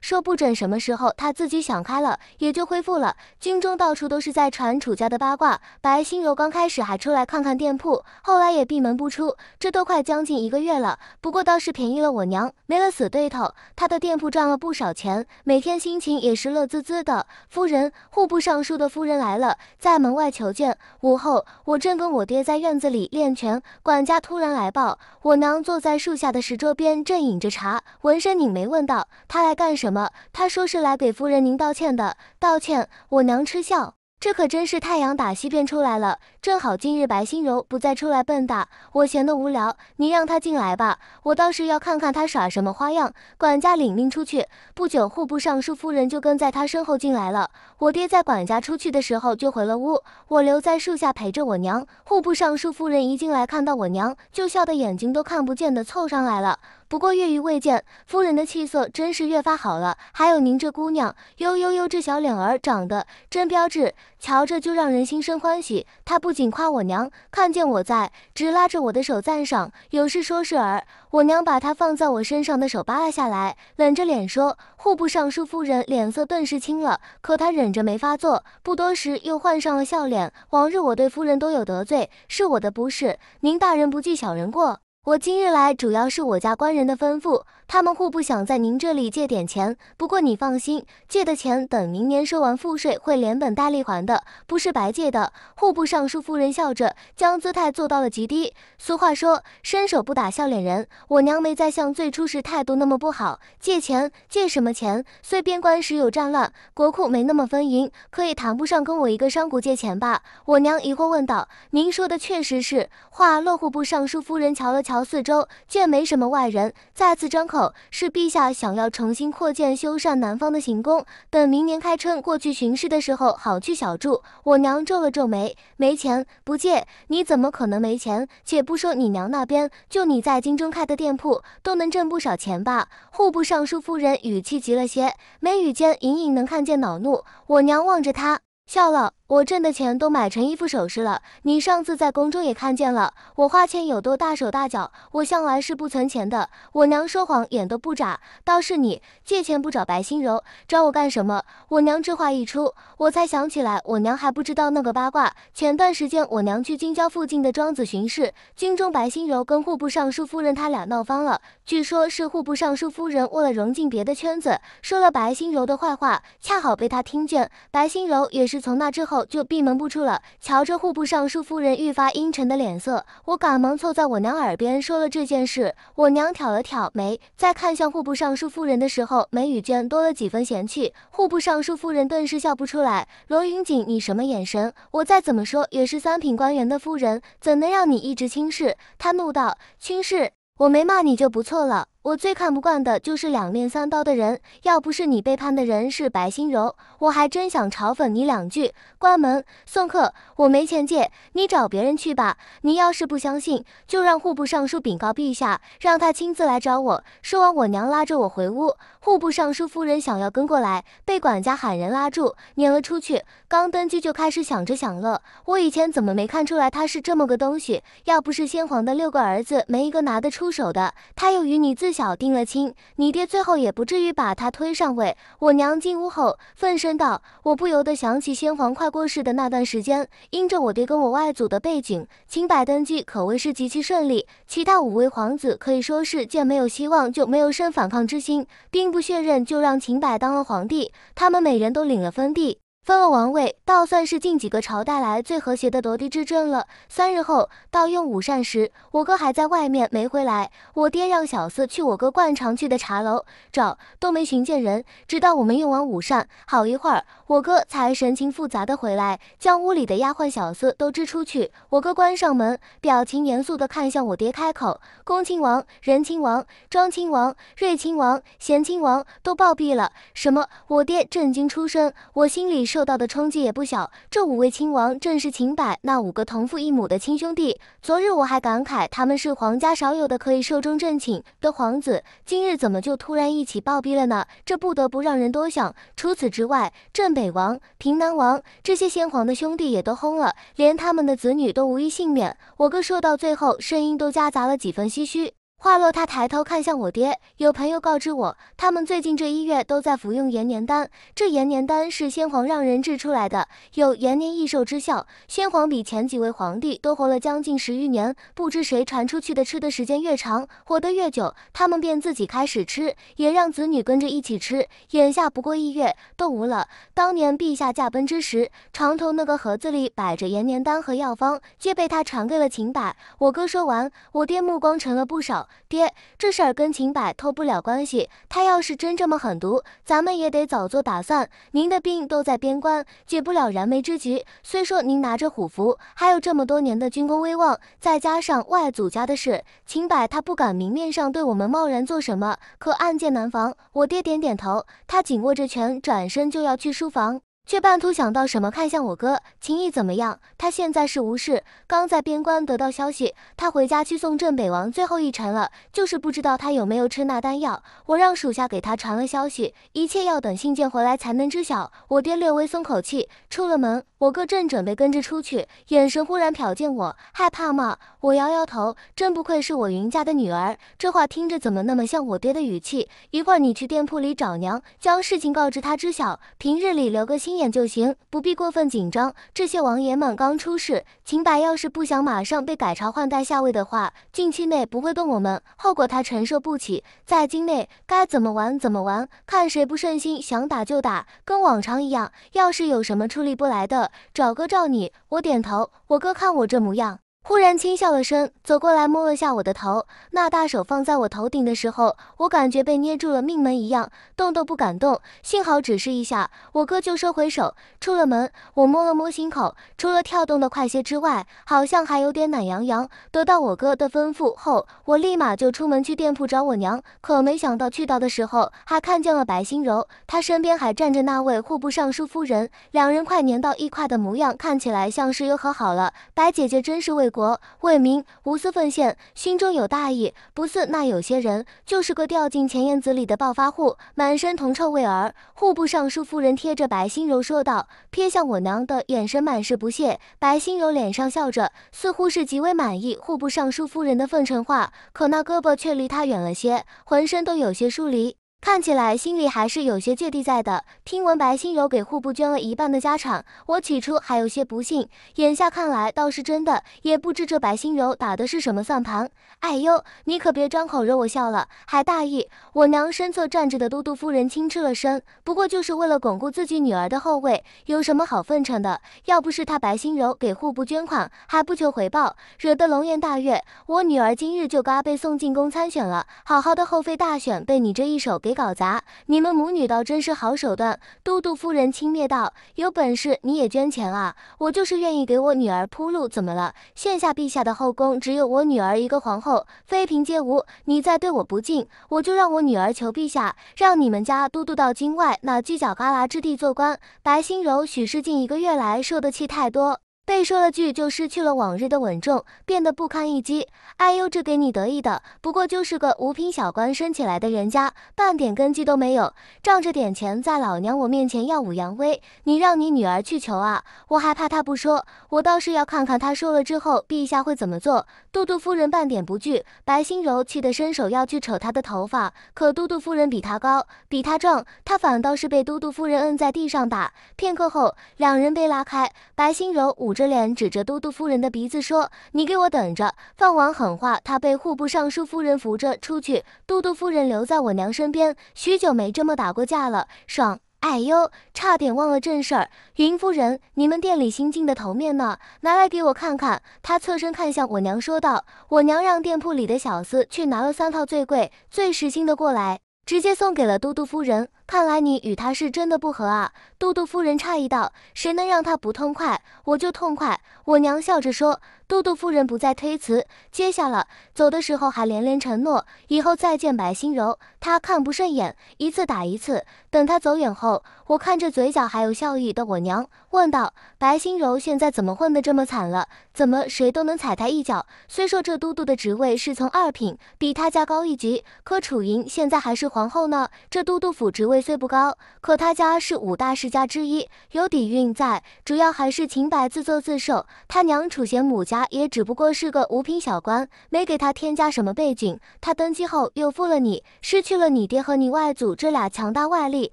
说不准什么时候他自己想开了，也就恢复了。军中到处都是在传楚家的八卦。白心柔刚开始还出来看看店铺，后来也闭门不出。这都快将近一个月了，不过倒是便宜了我娘，没了死对。他的店铺赚了不少钱，每天心情也是乐滋滋的。夫人，户部尚书的夫人来了，在门外求见。午后，我正跟我爹在院子里练拳，管家突然来报，我娘坐在树下的石桌边正饮着茶，闻声拧眉问道：“他来干什么？”他说是来给夫人您道歉的。道歉，我娘嗤笑。这可真是太阳打西边出来了，正好今日白心柔不再出来蹦跶，我闲得无聊，你让他进来吧，我倒是要看看他耍什么花样。管家领命出去，不久户部尚书夫人就跟在他身后进来了。我爹在管家出去的时候就回了屋，我留在树下陪着我娘。户部尚书夫人一进来，看到我娘就笑得眼睛都看不见的凑上来了。不过月余未见，夫人的气色真是越发好了。还有您这姑娘，呦呦呦，这小脸儿长得真标致，瞧着就让人心生欢喜。她不仅夸我娘，看见我在，直拉着我的手赞赏。有事说事儿。我娘把她放在我身上的手扒了下来，冷着脸说：“户部尚书夫人脸色顿时青了，可她忍着没发作。不多时又换上了笑脸。往日我对夫人多有得罪，是我的不是。您大人不计小人过。”我今日来，主要是我家官人的吩咐。他们户部想在您这里借点钱，不过你放心，借的钱等明年收完赋税会连本带利还的，不是白借的。户部尚书夫人笑着，将姿态做到了极低。俗话说，伸手不打笑脸人。我娘没再像最初时态度那么不好。借钱，借什么钱？虽边关时有战乱，国库没那么丰盈，可也谈不上跟我一个商贾借钱吧？我娘疑惑问道：“您说的确实是。”话落，户部尚书夫人瞧了瞧四周，见没什么外人，再次张口。是陛下想要重新扩建、修缮南方的行宫，等明年开春过去巡视的时候，好去小住。我娘皱了皱眉，没钱，不借。你怎么可能没钱？且不说你娘那边，就你在京中开的店铺，都能挣不少钱吧？户部尚书夫人语气急了些，眉宇间隐隐能看见恼怒。我娘望着他，笑了。我挣的钱都买成衣服首饰了，你上次在宫中也看见了，我花钱有多大手大脚，我向来是不存钱的。我娘说谎眼都不眨，倒是你借钱不找白心柔，找我干什么？我娘这话一出，我才想起来，我娘还不知道那个八卦。前段时间我娘去京郊附近的庄子巡视，京中白心柔跟户部尚书夫人他俩闹翻了，据说是户部尚书夫人为了融进别的圈子，说了白心柔的坏话，恰好被他听见。白心柔也是从那之后。就闭门不出了。瞧着户部尚书夫人愈发阴沉的脸色，我赶忙凑在我娘耳边说了这件事。我娘挑了挑眉，在看向户部尚书夫人的时候，眉宇间多了几分嫌弃。户部尚书夫人顿时笑不出来。罗云锦，你什么眼神？我再怎么说也是三品官员的夫人，怎能让你一直轻视？她怒道：“轻视？我没骂你就不错了。”我最看不惯的就是两面三刀的人。要不是你背叛的人是白心柔，我还真想嘲讽你两句。关门送客，我没钱借，你找别人去吧。你要是不相信，就让户部尚书禀告陛下，让他亲自来找我。说完，我娘拉着我回屋。户部尚书夫人想要跟过来，被管家喊人拉住，撵了出去。刚登基就开始想着享乐，我以前怎么没看出来他是这么个东西？要不是先皇的六个儿子没一个拿得出手的，他又与你自小定了亲，你爹最后也不至于把他推上位。我娘进屋后，愤声道：“我不由得想起先皇快过世的那段时间，因着我爹跟我外祖的背景，清白登基可谓是极其顺利。其他五位皇子可以说是见没有希望，就没有生反抗之心，并。”不。”不血刃就让秦柏当了皇帝，他们每人都领了封地，分了王位，倒算是近几个朝代来最和谐的夺嫡之争了。三日后到用午膳时，我哥还在外面没回来，我爹让小四去我哥惯常去的茶楼找，都没寻见人，直到我们用完午膳，好一会儿。我哥才神情复杂的回来，将屋里的丫鬟小厮都支出去。我哥关上门，表情严肃的看向我爹，开口：“恭亲王、仁亲王、庄亲王、瑞亲王、贤亲王都暴毙了。”什么？我爹震惊出声，我心里受到的冲击也不小。这五位亲王正是秦柏那五个同父异母的亲兄弟。昨日我还感慨他们是皇家少有的可以寿终正寝的皇子，今日怎么就突然一起暴毙了呢？这不得不让人多想。除此之外，朕。北王、平南王这些先皇的兄弟也都轰了，连他们的子女都无一幸免。我哥说到最后，声音都夹杂了几分唏嘘。话落，他抬头看向我爹。有朋友告知我，他们最近这一月都在服用延年丹。这延年丹是先皇让人制出来的，有延年益寿之效。先皇比前几位皇帝都活了将近十余年。不知谁传出去的，吃的时间越长，活得越久。他们便自己开始吃，也让子女跟着一起吃。眼下不过一月，都无了。当年陛下驾崩之时，床头那个盒子里摆着延年丹和药方，皆被他传给了秦柏。我哥说完，我爹目光沉了不少。爹，这事儿跟秦柏脱不了关系。他要是真这么狠毒，咱们也得早做打算。您的病都在边关，解不了燃眉之急。虽说您拿着虎符，还有这么多年的军功威望，再加上外祖家的事，秦柏他不敢明面上对我们贸然做什么。可暗箭难防。我爹点点头，他紧握着拳，转身就要去书房。却半途想到什么，看向我哥秦毅怎么样？他现在是无事，刚在边关得到消息，他回家去送镇北王最后一程了，就是不知道他有没有吃那丹药。我让属下给他传了消息，一切要等信件回来才能知晓。我爹略微松口气，出了门。我哥正准备跟着出去，眼神忽然瞟见我，害怕吗？我摇摇头，真不愧是我云家的女儿，这话听着怎么那么像我爹的语气？一会儿你去店铺里找娘，将事情告知她知晓。平日里留个心眼就行，不必过分紧张。这些王爷们刚出事，秦白要是不想马上被改朝换代下位的话，近期内不会动我们，后果他承受不起。在京内该怎么玩怎么玩，看谁不顺心想打就打，跟往常一样。要是有什么处理不来的。找哥照你，我点头。我哥看我这模样。忽然轻笑了声，走过来摸了下我的头。那大手放在我头顶的时候，我感觉被捏住了命门一样，动都不敢动。幸好只是一下，我哥就收回手，出了门。我摸了摸心口，除了跳动的快些之外，好像还有点暖洋洋。得到我哥的吩咐后，我立马就出门去店铺找我娘。可没想到去到的时候，还看见了白心柔，她身边还站着那位户部尚书夫人，两人快粘到一块的模样，看起来像是又和好了。白姐姐真是为国。国为民无私奉献，心中有大义，不似那有些人，就是个掉进钱眼子里的暴发户，满身铜臭味儿。户部尚书夫人贴着白心柔说道，瞥向我娘的眼神满是不屑。白心柔脸上笑着，似乎是极为满意户部尚书夫人的奉承话，可那胳膊却离他远了些，浑身都有些疏离。看起来心里还是有些芥蒂在的。听闻白心柔给户部捐了一半的家产，我起初还有些不信，眼下看来倒是真的。也不知这白心柔打的是什么算盘。哎呦，你可别张口惹我笑了，还大意！我娘身侧站着的都督夫人轻斥了声，不过就是为了巩固自己女儿的后位，有什么好奉承的？要不是她白心柔给户部捐款，还不求回报，惹得龙颜大悦，我女儿今日就该被送进宫参选了。好好的后妃大选，被你这一手给。别搞砸，你们母女倒真是好手段。都督夫人轻蔑道：“有本事你也捐钱啊！我就是愿意给我女儿铺路，怎么了？现下陛下的后宫只有我女儿一个皇后，妃嫔皆无。你再对我不敬，我就让我女儿求陛下，让你们家都督到京外那犄角旮旯之地做官。”白心柔许是近一个月来受的气太多。被说了句，就失去了往日的稳重，变得不堪一击。哎呦，这给你得意的，不过就是个五品小官升起来的人家，半点根基都没有，仗着点钱在老娘我面前耀武扬威。你让你女儿去求啊，我还怕她不说，我倒是要看看她说了之后，陛下会怎么做。都督夫人半点不惧，白心柔气得伸手要去扯她的头发，可都督夫人比她高，比她壮，她反倒是被都督夫人摁在地上打。片刻后，两人被拉开，白心柔捂。着脸指着都督夫人的鼻子说：“你给我等着！”放完狠话，他被户部尚书夫人扶着出去。都督夫人留在我娘身边，许久没这么打过架了，爽！哎呦，差点忘了正事儿。云夫人，你们店里新进的头面呢？拿来给我看看。他侧身看向我娘，说道：“我娘让店铺里的小厮去拿了三套最贵、最时兴的过来，直接送给了都督夫人。”看来你与他是真的不和啊！都督夫人诧异道：“谁能让他不痛快，我就痛快。”我娘笑着说：“都督夫人不再推辞，接下了。走的时候还连连承诺，以后再见白心柔，他看不顺眼，一次打一次。等他走远后，我看着嘴角还有笑意的我娘问道：白心柔现在怎么混得这么惨了？怎么谁都能踩他一脚？虽说这都督的职位是从二品，比他家高一级，可楚云现在还是皇后呢，这都督府职位。”虽不高，可他家是五大世家之一，有底蕴在。主要还是秦白自作自受，他娘楚贤母家也只不过是个五品小官，没给他添加什么背景。他登基后又负了你，失去了你爹和你外祖这俩强大外力，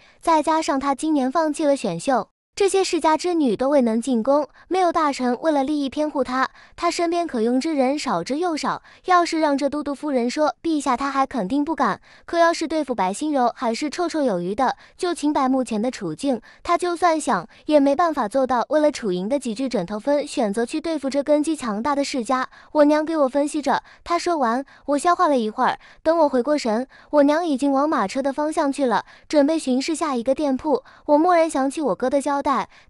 再加上他今年放弃了选秀。这些世家之女都未能进宫，没有大臣为了利益偏护她，她身边可用之人少之又少。要是让这都督夫人说陛下，她还肯定不敢；可要是对付白心柔，还是绰绰有余的。就秦白目前的处境，他就算想也没办法做到。为了楚莹的几句枕头风，选择去对付这根基强大的世家。我娘给我分析着，她说完，我消化了一会儿，等我回过神，我娘已经往马车的方向去了，准备巡视下一个店铺。我蓦然想起我哥的交。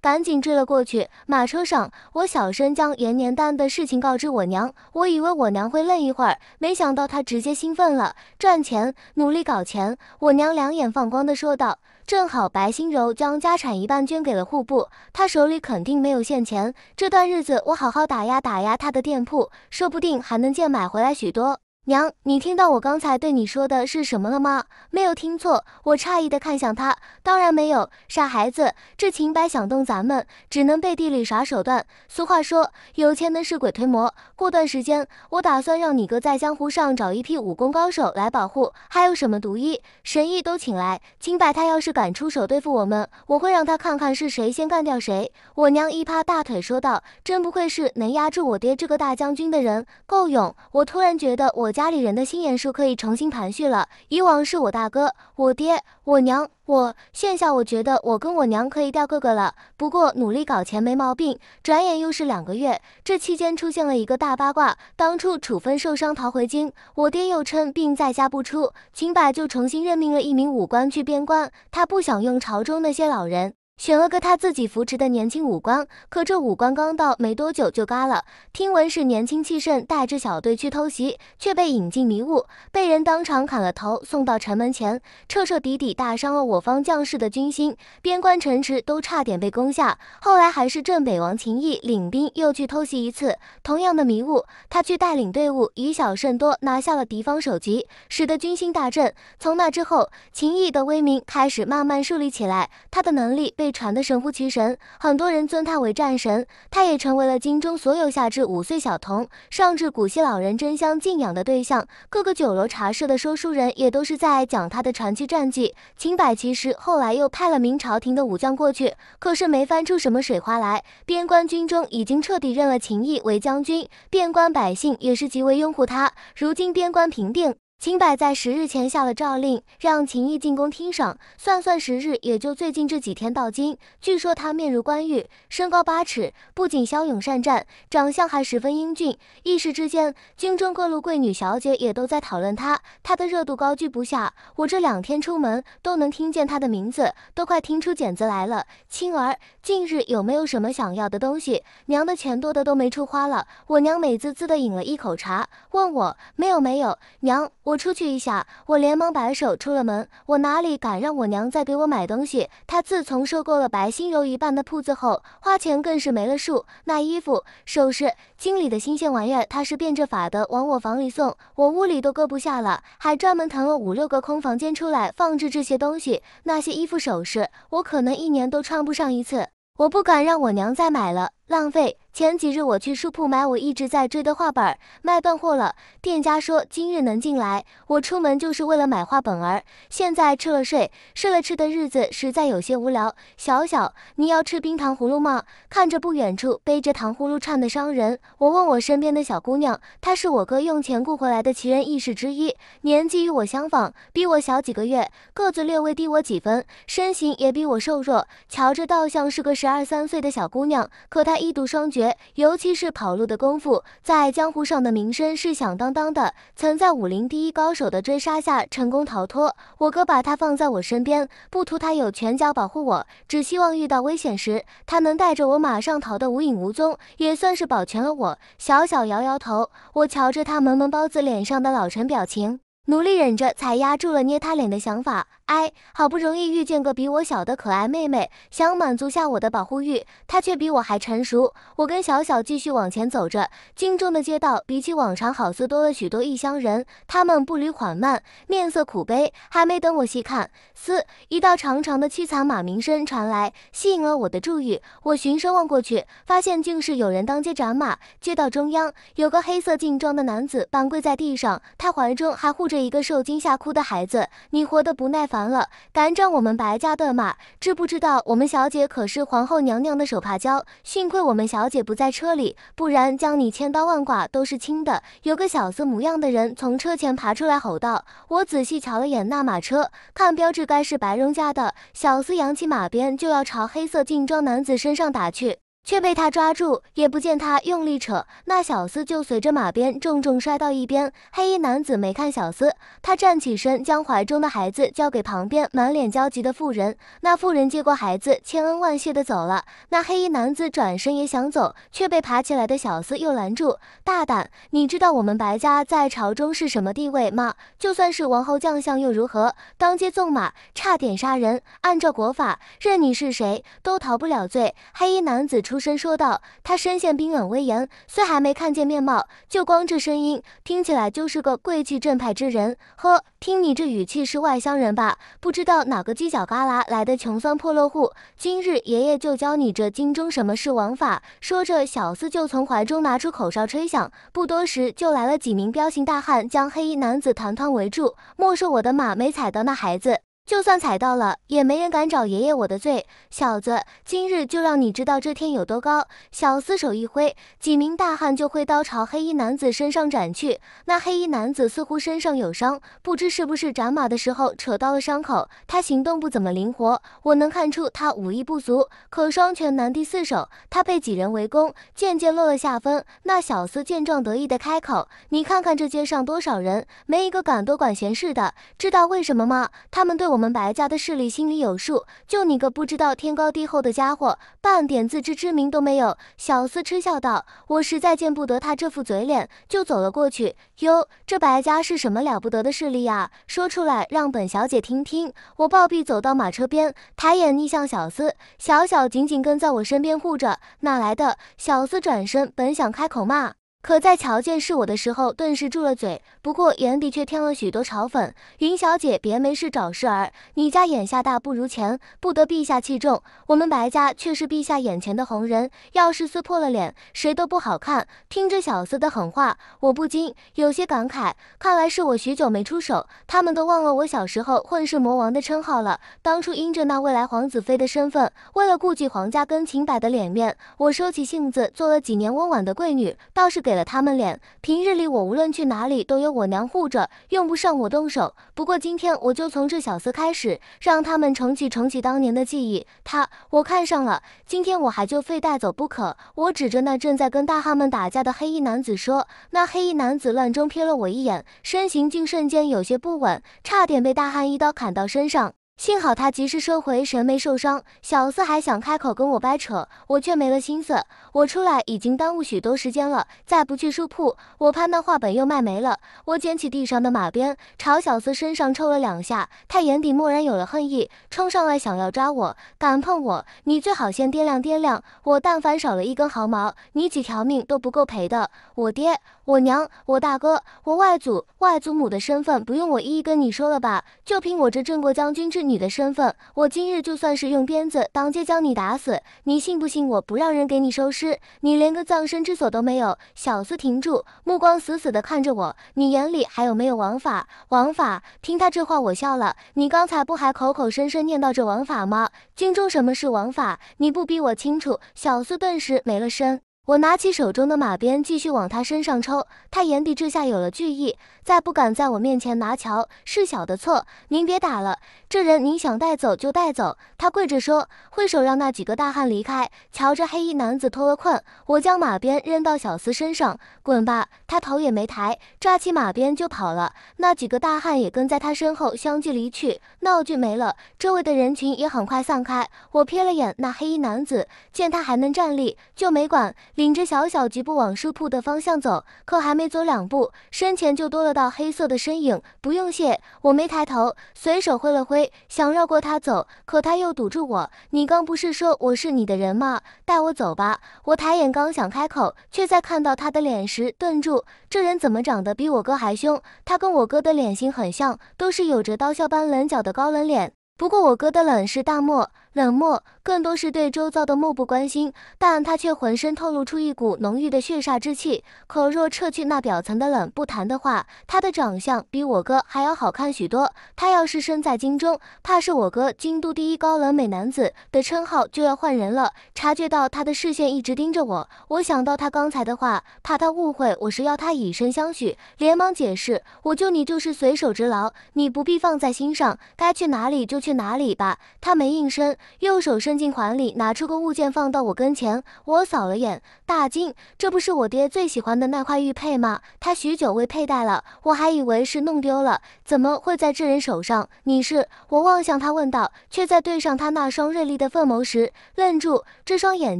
赶紧追了过去。马车上，我小声将延年丹的事情告知我娘。我以为我娘会愣一会儿，没想到她直接兴奋了。赚钱，努力搞钱！我娘两眼放光地说道：“正好白心柔将家产一半捐给了户部，她手里肯定没有现钱。这段日子我好好打压打压他的店铺，说不定还能见买回来许多。”娘，你听到我刚才对你说的是什么了吗？没有听错，我诧异的看向他。当然没有，傻孩子，这秦白想动咱们，只能背地里耍手段。俗话说，有钱能使鬼推磨。过段时间，我打算让你哥在江湖上找一批武功高手来保护，还有什么毒医、神医都请来。秦白他要是敢出手对付我们，我会让他看看是谁先干掉谁。我娘一拍大腿说道：“真不愧是能压住我爹这个大将军的人，够勇。”我突然觉得我。家里人的心眼数可以重新盘叙了。以往是我大哥、我爹、我娘、我，现下我觉得我跟我娘可以调个个了。不过努力搞钱没毛病。转眼又是两个月，这期间出现了一个大八卦。当初楚分受伤逃回京，我爹又称病在家不出，秦柏就重新任命了一名武官去边关，他不想用朝中那些老人。选了个他自己扶持的年轻武官，可这武官刚到没多久就嘎了。听闻是年轻气盛，带着小队去偷袭，却被引进迷雾，被人当场砍了头，送到城门前，彻彻底底打伤了我方将士的军心，边关城池都差点被攻下。后来还是镇北王秦毅领兵又去偷袭一次，同样的迷雾，他却带领队伍以小胜多，拿下了敌方首级，使得军心大振。从那之后，秦毅的威名开始慢慢树立起来，他的能力被。被传得神乎其神，很多人尊他为战神，他也成为了京中所有下至五岁小童，上至古稀老人争相敬仰的对象。各个酒楼茶社的说书人也都是在讲他的传奇战绩。秦柏其实后来又派了明朝廷的武将过去，可是没翻出什么水花来。边关军中已经彻底认了秦毅为将军，边关百姓也是极为拥护他。如今边关平定。秦柏在十日前下了诏令，让秦毅进宫听赏。算算时日，也就最近这几天到京。据说他面如冠玉，身高八尺，不仅骁勇善战，长相还十分英俊。一时之间，京中各路贵女小姐也都在讨论他，他的热度高居不下。我这两天出门都能听见他的名字，都快听出茧子来了。青儿，近日有没有什么想要的东西？娘的钱多的都没处花了。我娘美滋滋地饮了一口茶，问我没有没有，娘。我出去一下，我连忙摆手，出了门。我哪里敢让我娘再给我买东西？她自从收购了白心柔一半的铺子后，花钱更是没了数。那衣服、首饰、经理的新鲜玩意，她是变着法的往我房里送。我屋里都搁不下了，还专门腾了五六个空房间出来放置这些东西。那些衣服、首饰，我可能一年都穿不上一次。我不敢让我娘再买了。浪费。前几日我去书铺买我一直在追的画本儿，卖断货了。店家说今日能进来。我出门就是为了买画本儿，现在吃了睡，睡了吃的日子实在有些无聊。小小，你要吃冰糖葫芦吗？看着不远处背着糖葫芦串的商人，我问我身边的小姑娘，她是我哥用钱雇回来的奇人异士之一，年纪与我相仿，比我小几个月，个子略微低我几分，身形也比我瘦弱，瞧着倒像是个十二三岁的小姑娘，可她。一毒双绝，尤其是跑路的功夫，在江湖上的名声是响当当的。曾在武林第一高手的追杀下成功逃脱。我哥把他放在我身边，不图他有拳脚保护我，只希望遇到危险时，他能带着我马上逃得无影无踪，也算是保全了我。小小摇摇头，我瞧着他萌萌包子脸上的老沉表情，努力忍着，才压住了捏他脸的想法。哎，好不容易遇见个比我小的可爱妹妹，想满足下我的保护欲，她却比我还成熟。我跟小小继续往前走着，京中的街道比起往常好似多了许多异乡人，他们步履缓慢，面色苦悲。还没等我细看，嘶，一道长长的凄惨马鸣声传来，吸引了我的注意。我循声望过去，发现竟是有人当街斩马。街道中央有个黑色劲装的男子半跪在地上，他怀中还护着一个受惊吓哭的孩子。你活得不耐烦。完了，敢占我们白家的马，知不知道我们小姐可是皇后娘娘的手帕胶？幸亏我们小姐不在车里，不然将你千刀万剐都是轻的。有个小厮模样的人从车前爬出来，吼道：“我仔细瞧了眼那马车，看标志该是白荣家的。”小厮扬起马鞭，就要朝黑色劲装男子身上打去。却被他抓住，也不见他用力扯，那小厮就随着马鞭重重摔到一边。黑衣男子没看小厮，他站起身，将怀中的孩子交给旁边满脸焦急的妇人。那妇人接过孩子，千恩万谢的走了。那黑衣男子转身也想走，却被爬起来的小厮又拦住。大胆，你知道我们白家在朝中是什么地位吗？就算是王侯将相又如何？当街纵马，差点杀人，按照国法，任你是谁都逃不了罪。黑衣男子出。出声说道，他身陷冰冷威严，虽还没看见面貌，就光这声音听起来就是个贵气正派之人。呵，听你这语气是外乡人吧？不知道哪个犄角旮旯来的穷酸破落户。今日爷爷就教你这京中什么是王法。说着，小厮就从怀中拿出口哨吹响，不多时就来了几名彪形大汉，将黑衣男子团团围住。莫说我的马没踩到那孩子？就算踩到了，也没人敢找爷爷我的罪。小子，今日就让你知道这天有多高。小厮手一挥，几名大汉就挥刀朝黑衣男子身上斩去。那黑衣男子似乎身上有伤，不知是不是斩马的时候扯到了伤口。他行动不怎么灵活，我能看出他武艺不俗，可双拳难敌四手。他被几人围攻，渐渐落了下风。那小厮见状得意的开口：“你看看这街上多少人，没一个敢多管闲事的，知道为什么吗？他们对我。”我们白家的势力心里有数，就你个不知道天高地厚的家伙，半点自知之明都没有。小厮嗤笑道：“我实在见不得他这副嘴脸，就走了过去。哟，这白家是什么了不得的势力呀？说出来让本小姐听听。”我暴毙走到马车边，抬眼逆向小厮，小小紧紧跟在我身边护着。哪来的？小厮转身，本想开口骂。可在瞧见是我的时候，顿时住了嘴，不过眼底却添了许多嘲讽。云小姐，别没事找事儿。你家眼下大不如前，不得陛下器重。我们白家却是陛下眼前的红人，要是撕破了脸，谁都不好看。听着小厮的狠话，我不禁有些感慨。看来是我许久没出手，他们都忘了我小时候混世魔王的称号了。当初因着那未来皇子妃的身份，为了顾及皇家跟秦柏的脸面，我收起性子做了几年温婉的贵女，倒是给。给了他们脸。平日里我无论去哪里都有我娘护着，用不上我动手。不过今天我就从这小厮开始，让他们重启重启当年的记忆。他，我看上了，今天我还就非带走不可。我指着那正在跟大汉们打架的黑衣男子说。那黑衣男子乱中瞥了我一眼，身形竟瞬间有些不稳，差点被大汉一刀砍到身上。幸好他及时收回，神没受伤。小四还想开口跟我掰扯，我却没了心思。我出来已经耽误许多时间了，再不去书铺，我怕那画本又卖没了。我捡起地上的马鞭，朝小四身上抽了两下。他眼底蓦然有了恨意，冲上来想要抓我。敢碰我，你最好先掂量掂量。我但凡少了一根毫毛，你几条命都不够赔的。我爹。我娘，我大哥，我外祖、外祖母的身份不用我一一跟你说了吧？就凭我这镇国将军之女的身份，我今日就算是用鞭子当街将你打死，你信不信我不让人给你收尸，你连个葬身之所都没有？小厮停住，目光死死的看着我，你眼里还有没有王法？王法？听他这话，我笑了。你刚才不还口口声声念叨这王法吗？军中什么是王法，你不比我清楚？小厮顿时没了声。我拿起手中的马鞭，继续往他身上抽。他眼底这下有了惧意，再不敢在我面前拿桥。是小的错，您别打了。这人你想带走就带走，他跪着说，挥手让那几个大汉离开。瞧着黑衣男子脱了困，我将马鞭扔到小厮身上，滚吧！他头也没抬，抓起马鞭就跑了。那几个大汉也跟在他身后，相继离去。闹剧没了，周围的人群也很快散开。我瞥了眼那黑衣男子，见他还能站立，就没管，领着小小疾步往书铺的方向走。可还没走两步，身前就多了道黑色的身影。不用谢，我没抬头，随手挥了挥。想绕过他走，可他又堵住我。你刚不是说我是你的人吗？带我走吧！我抬眼刚想开口，却在看到他的脸时顿住。这人怎么长得比我哥还凶？他跟我哥的脸型很像，都是有着刀削般棱角的高冷脸。不过我哥的冷是淡漠。冷漠更多是对周遭的漠不关心，但他却浑身透露出一股浓郁的血煞之气。可若撤去那表层的冷不谈的话，他的长相比我哥还要好看许多。他要是身在京中，怕是我哥京都第一高冷美男子的称号就要换人了。察觉到他的视线一直盯着我，我想到他刚才的话，怕他误会我是要他以身相许，连忙解释：我救你就是随手之劳，你不必放在心上，该去哪里就去哪里吧。他没应声。右手伸进怀里，拿出个物件放到我跟前。我扫了眼，大惊，这不是我爹最喜欢的那块玉佩吗？他许久未佩戴了，我还以为是弄丢了，怎么会在这人手上？你是？我望向他问道，却在对上他那双锐利的凤眸时愣住。这双眼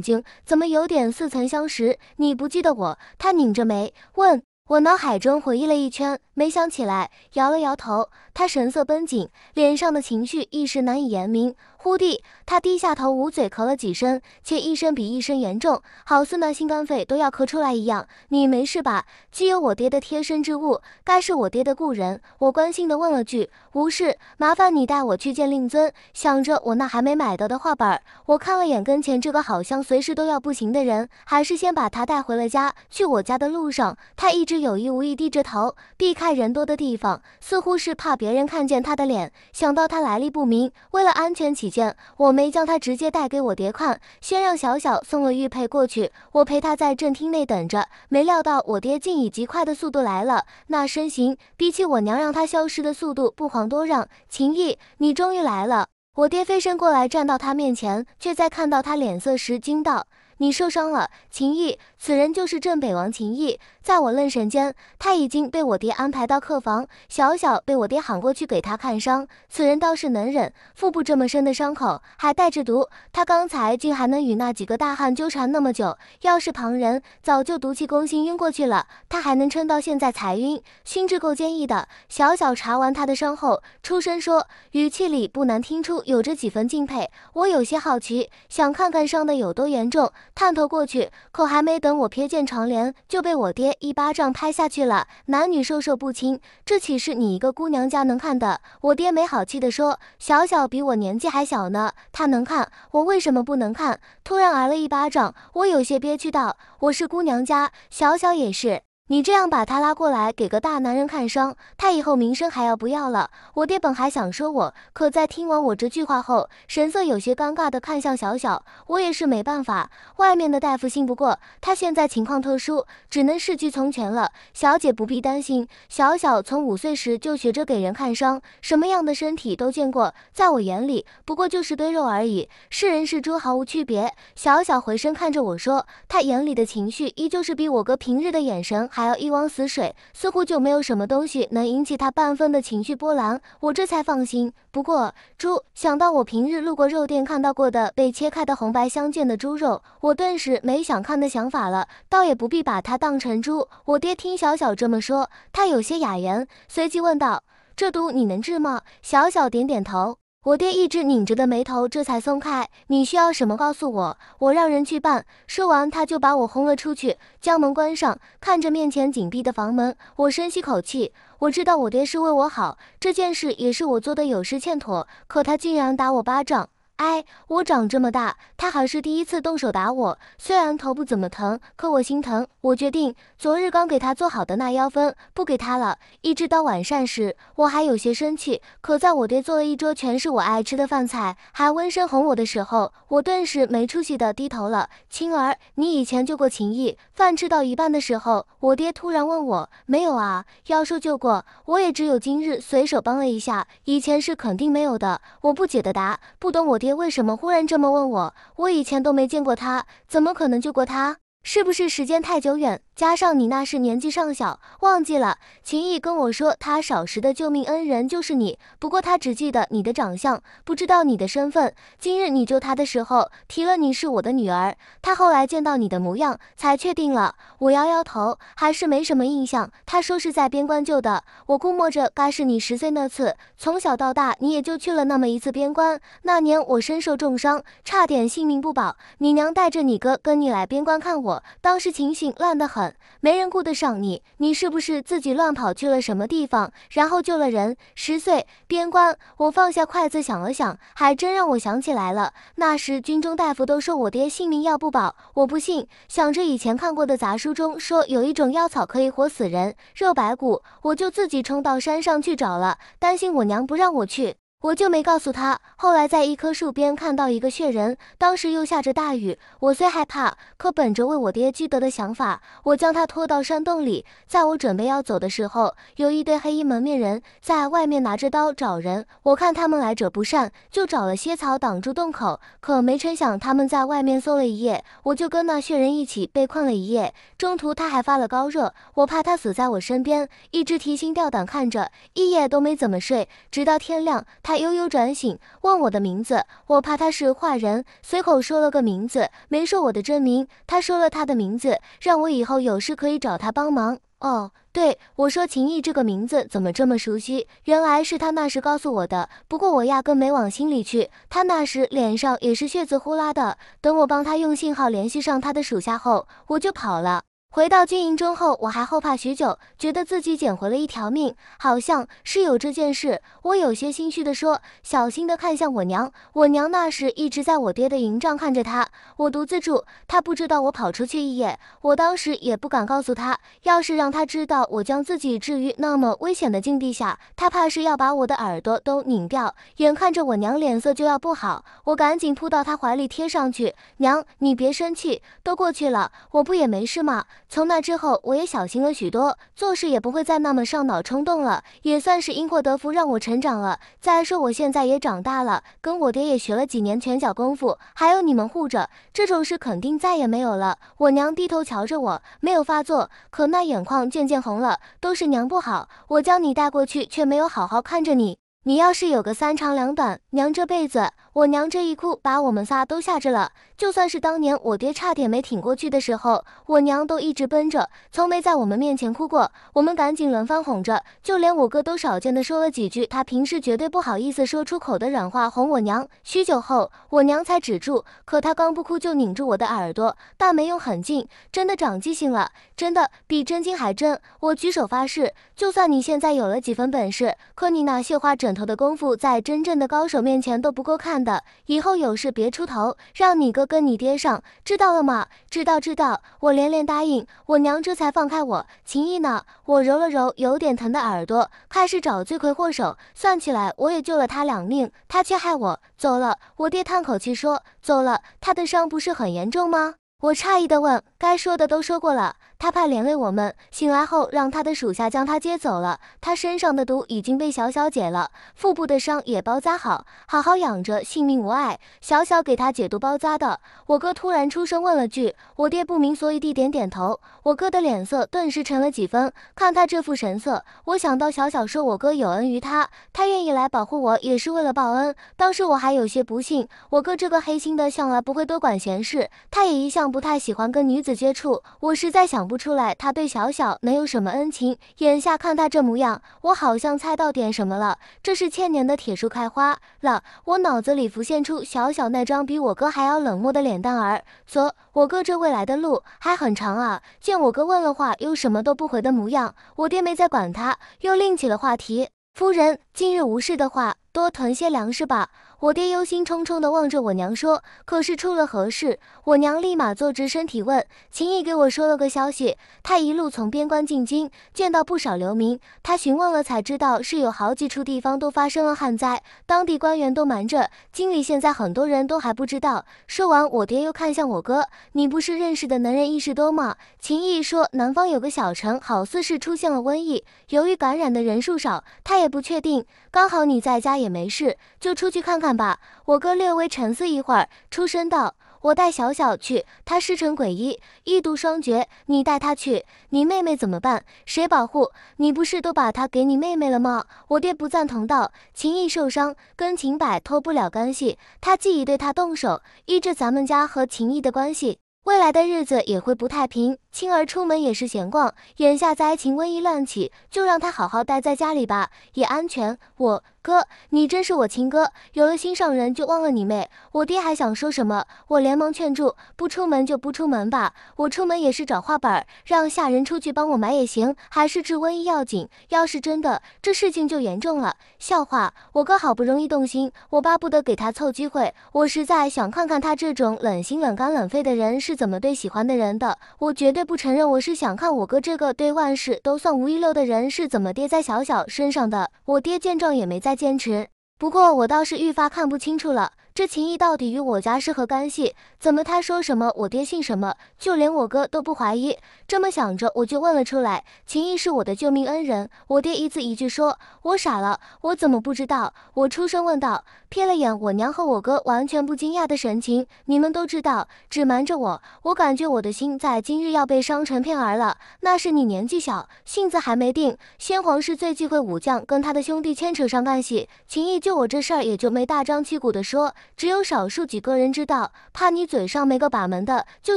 睛怎么有点似曾相识？你不记得我？他拧着眉问我，脑海中回忆了一圈，没想起来，摇了摇头。他神色绷紧，脸上的情绪一时难以言明，忽地。他低下头，捂嘴咳了几声，却一声比一声严重，好似那心肝肺都要咳出来一样。你没事吧？具有我爹的贴身之物，该是我爹的故人。我关心地问了句：“无事，麻烦你带我去见令尊。”想着我那还没买到的画本，我看了眼跟前这个好像随时都要不行的人，还是先把他带回了家。去我家的路上，他一直有意无意低着头，避开人多的地方，似乎是怕别人看见他的脸。想到他来历不明，为了安全起见，我。没将他直接带给我爹看，先让小小送了玉佩过去。我陪他在正厅内等着，没料到我爹竟以极快的速度来了，那身形比起我娘让他消失的速度不遑多让。秦毅，你终于来了！我爹飞身过来，站到他面前，却在看到他脸色时惊道：“你受伤了，秦毅。”此人就是镇北王秦毅。在我愣神间，他已经被我爹安排到客房。小小被我爹喊过去给他看伤。此人倒是能忍，腹部这么深的伤口还带着毒，他刚才竟还能与那几个大汉纠缠那么久。要是旁人，早就毒气攻心晕过去了。他还能撑到现在才晕，心智够坚毅的。小小查完他的伤后，出声说，语气里不难听出有着几分敬佩。我有些好奇，想看看伤的有多严重，探头过去，可还没等。我瞥见长帘，就被我爹一巴掌拍下去了。男女授受不亲，这岂是你一个姑娘家能看的？我爹没好气地说：“小小比我年纪还小呢，他能看，我为什么不能看？”突然挨了一巴掌，我有些憋屈道：“我是姑娘家，小小也是。”你这样把他拉过来给个大男人看伤，他以后名声还要不要了？我爹本还想说我，可在听完我这句话后，神色有些尴尬的看向小小。我也是没办法，外面的大夫信不过他，现在情况特殊，只能事居从权了。小姐不必担心，小小从五岁时就学着给人看伤，什么样的身体都见过，在我眼里不过就是堆肉而已，是人是猪毫无区别。小小回身看着我说，他眼里的情绪依旧是比我哥平日的眼神。还要一汪死水，似乎就没有什么东西能引起他半分的情绪波澜。我这才放心。不过猪，想到我平日路过肉店看到过的被切开的红白相间的猪肉，我顿时没想看的想法了，倒也不必把它当成猪。我爹听小小这么说，他有些哑然，随即问道：“这毒你能治吗？”小小点点头。我爹一直拧着的眉头这才松开。你需要什么，告诉我，我让人去办。说完，他就把我轰了出去，将门关上。看着面前紧闭的房门，我深吸口气。我知道我爹是为我好，这件事也是我做的有失欠妥，可他竟然打我巴掌。哎，我长这么大，他还是第一次动手打我。虽然头不怎么疼，可我心疼。我决定，昨日刚给他做好的那妖分不给他了。一直到晚膳时，我还有些生气。可在我爹做了一桌全是我爱吃的饭菜，还温声哄我的时候，我顿时没出息的低头了。青儿，你以前救过秦毅？饭吃到一半的时候，我爹突然问我，没有啊？妖兽救过，我也只有今日随手帮了一下，以前是肯定没有的。我不解的答，不懂我爹。为什么忽然这么问我？我以前都没见过他，怎么可能救过他？是不是时间太久远，加上你那是年纪尚小，忘记了？秦毅跟我说，他少时的救命恩人就是你，不过他只记得你的长相，不知道你的身份。今日你救他的时候提了你是我的女儿，他后来见到你的模样才确定了。我摇摇头，还是没什么印象。他说是在边关救的，我估摸着该是你十岁那次。从小到大，你也就去了那么一次边关。那年我身受重伤，差点性命不保，你娘带着你哥跟你来边关看我。当时情形乱得很，没人顾得上你。你是不是自己乱跑去了什么地方，然后救了人？十岁，边关。我放下筷子想了想，还真让我想起来了。那时军中大夫都说我爹性命要不保，我不信，想着以前看过的杂书中说有一种药草可以活死人、肉白骨，我就自己冲到山上去找了，担心我娘不让我去。我就没告诉他。后来在一棵树边看到一个血人，当时又下着大雨，我虽害怕，可本着为我爹积德的想法，我将他拖到山洞里。在我准备要走的时候，有一堆黑衣蒙面人在外面拿着刀找人。我看他们来者不善，就找了些草挡住洞口。可没成想，他们在外面搜了一夜，我就跟那血人一起被困了一夜。中途他还发了高热，我怕他死在我身边，一直提心吊胆看着，一夜都没怎么睡，直到天亮。他悠悠转醒，问我的名字。我怕他是坏人，随口说了个名字，没说我的真名。他说了他的名字，让我以后有事可以找他帮忙。哦，对我说“秦毅”这个名字怎么这么熟悉？原来是他那时告诉我的。不过我压根没往心里去。他那时脸上也是血渍呼啦的。等我帮他用信号联系上他的属下后，我就跑了。回到军营中后，我还后怕许久，觉得自己捡回了一条命，好像是有这件事，我有些心虚地说，小心地看向我娘，我娘那时一直在我爹的营帐看着他，我独自住，他不知道我跑出去一夜，我当时也不敢告诉他，要是让他知道我将自己置于那么危险的境地下，他怕是要把我的耳朵都拧掉，眼看着我娘脸色就要不好，我赶紧扑到她怀里贴上去，娘，你别生气，都过去了，我不也没事吗？从那之后，我也小心了许多，做事也不会再那么上脑冲动了，也算是因祸得福，让我成长了。再说我现在也长大了，跟我爹也学了几年拳脚功夫，还有你们护着，这种事肯定再也没有了。我娘低头瞧着我，没有发作，可那眼眶渐渐红了，都是娘不好，我将你带过去，却没有好好看着你，你要是有个三长两短，娘这辈子……我娘这一哭，把我们仨都吓着了。就算是当年我爹差点没挺过去的时候，我娘都一直绷着，从没在我们面前哭过。我们赶紧轮番哄着，就连我哥都少见的说了几句他平时绝对不好意思说出口的软话哄我娘。许久后，我娘才止住，可她刚不哭就拧住我的耳朵，但没用狠劲，真的长记性了，真的比真金还真。我举手发誓，就算你现在有了几分本事，可你那绣花枕头的功夫，在真正的高手面前都不够看的。以后有事别出头，让你哥。跟你爹上，知道了吗？知道知道，我连连答应，我娘这才放开我。秦毅呢？我揉了揉有点疼的耳朵，开始找罪魁祸首。算起来，我也救了他两命，他却害我。走了。我爹叹口气说：“走了。”他的伤不是很严重吗？我诧异的问：“该说的都说过了。”他怕连累我们，醒来后让他的属下将他接走了。他身上的毒已经被小小解了，腹部的伤也包扎好，好好养着，性命无碍。小小给他解毒包扎的。我哥突然出声问了句，我爹不明所以地点点头。我哥的脸色顿时沉了几分，看他这副神色，我想到小小说我哥有恩于他，他愿意来保护我也是为了报恩。当时我还有些不信，我哥这个黑心的，向来不会多管闲事，他也一向不太喜欢跟女子接触，我实在想。不出来，他对小小能有什么恩情？眼下看他这模样，我好像猜到点什么了。这是千年的铁树开花了，我脑子里浮现出小小那张比我哥还要冷漠的脸蛋儿。啧，我哥这未来的路还很长啊！见我哥问了话又什么都不回的模样，我爹没再管他，又另起了话题。夫人，今日无事的话，多囤些粮食吧。我爹忧心忡忡地望着我娘说：“可是出了何事？”我娘立马坐直身体问：“秦毅给我说了个消息，他一路从边关进京，见到不少流民。他询问了，才知道是有好几处地方都发生了旱灾，当地官员都瞒着。京里现在很多人都还不知道。”说完，我爹又看向我哥：“你不是认识的能人异士多吗？”秦毅说：“南方有个小城，好似是出现了瘟疫，由于感染的人数少，他也不确定。”刚好你在家也没事，就出去看看吧。我哥略微沉思一会儿，出声道：“我带小小去，他师承鬼医，医毒双绝。你带他去，你妹妹怎么办？谁保护？你不是都把他给你妹妹了吗？”我爹不赞同道：“秦毅受伤，跟秦柏脱不了干系。他既已对他动手，依着咱们家和秦毅的关系，未来的日子也会不太平。”青儿出门也是闲逛，眼下灾情瘟疫乱起，就让他好好待在家里吧，也安全。我哥，你真是我亲哥，有了心上人就忘了你妹。我爹还想说什么，我连忙劝住，不出门就不出门吧。我出门也是找画本儿，让下人出去帮我买也行。还是治瘟疫要紧，要是真的，这事情就严重了。笑话，我哥好不容易动心，我巴不得给他凑机会。我实在想看看他这种冷心冷肝冷肺的人是怎么对喜欢的人的，我绝对。不承认我是想看我哥这个对万事都算无遗漏的人是怎么跌在小小身上的。我爹见状也没再坚持，不过我倒是愈发看不清楚了。这秦毅到底与我家是何干系？怎么他说什么我爹姓什么，就连我哥都不怀疑。这么想着，我就问了出来：“秦毅是我的救命恩人。”我爹一字一句说：“我傻了，我怎么不知道？”我出声问道，瞥了眼我娘和我哥完全不惊讶的神情，你们都知道，只瞒着我。我感觉我的心在今日要被伤成片儿了。那是你年纪小，性子还没定。先皇是最忌讳武将跟他的兄弟牵扯上干系，秦毅就我这事儿也就没大张旗鼓的说。只有少数几个人知道，怕你嘴上没个把门的，就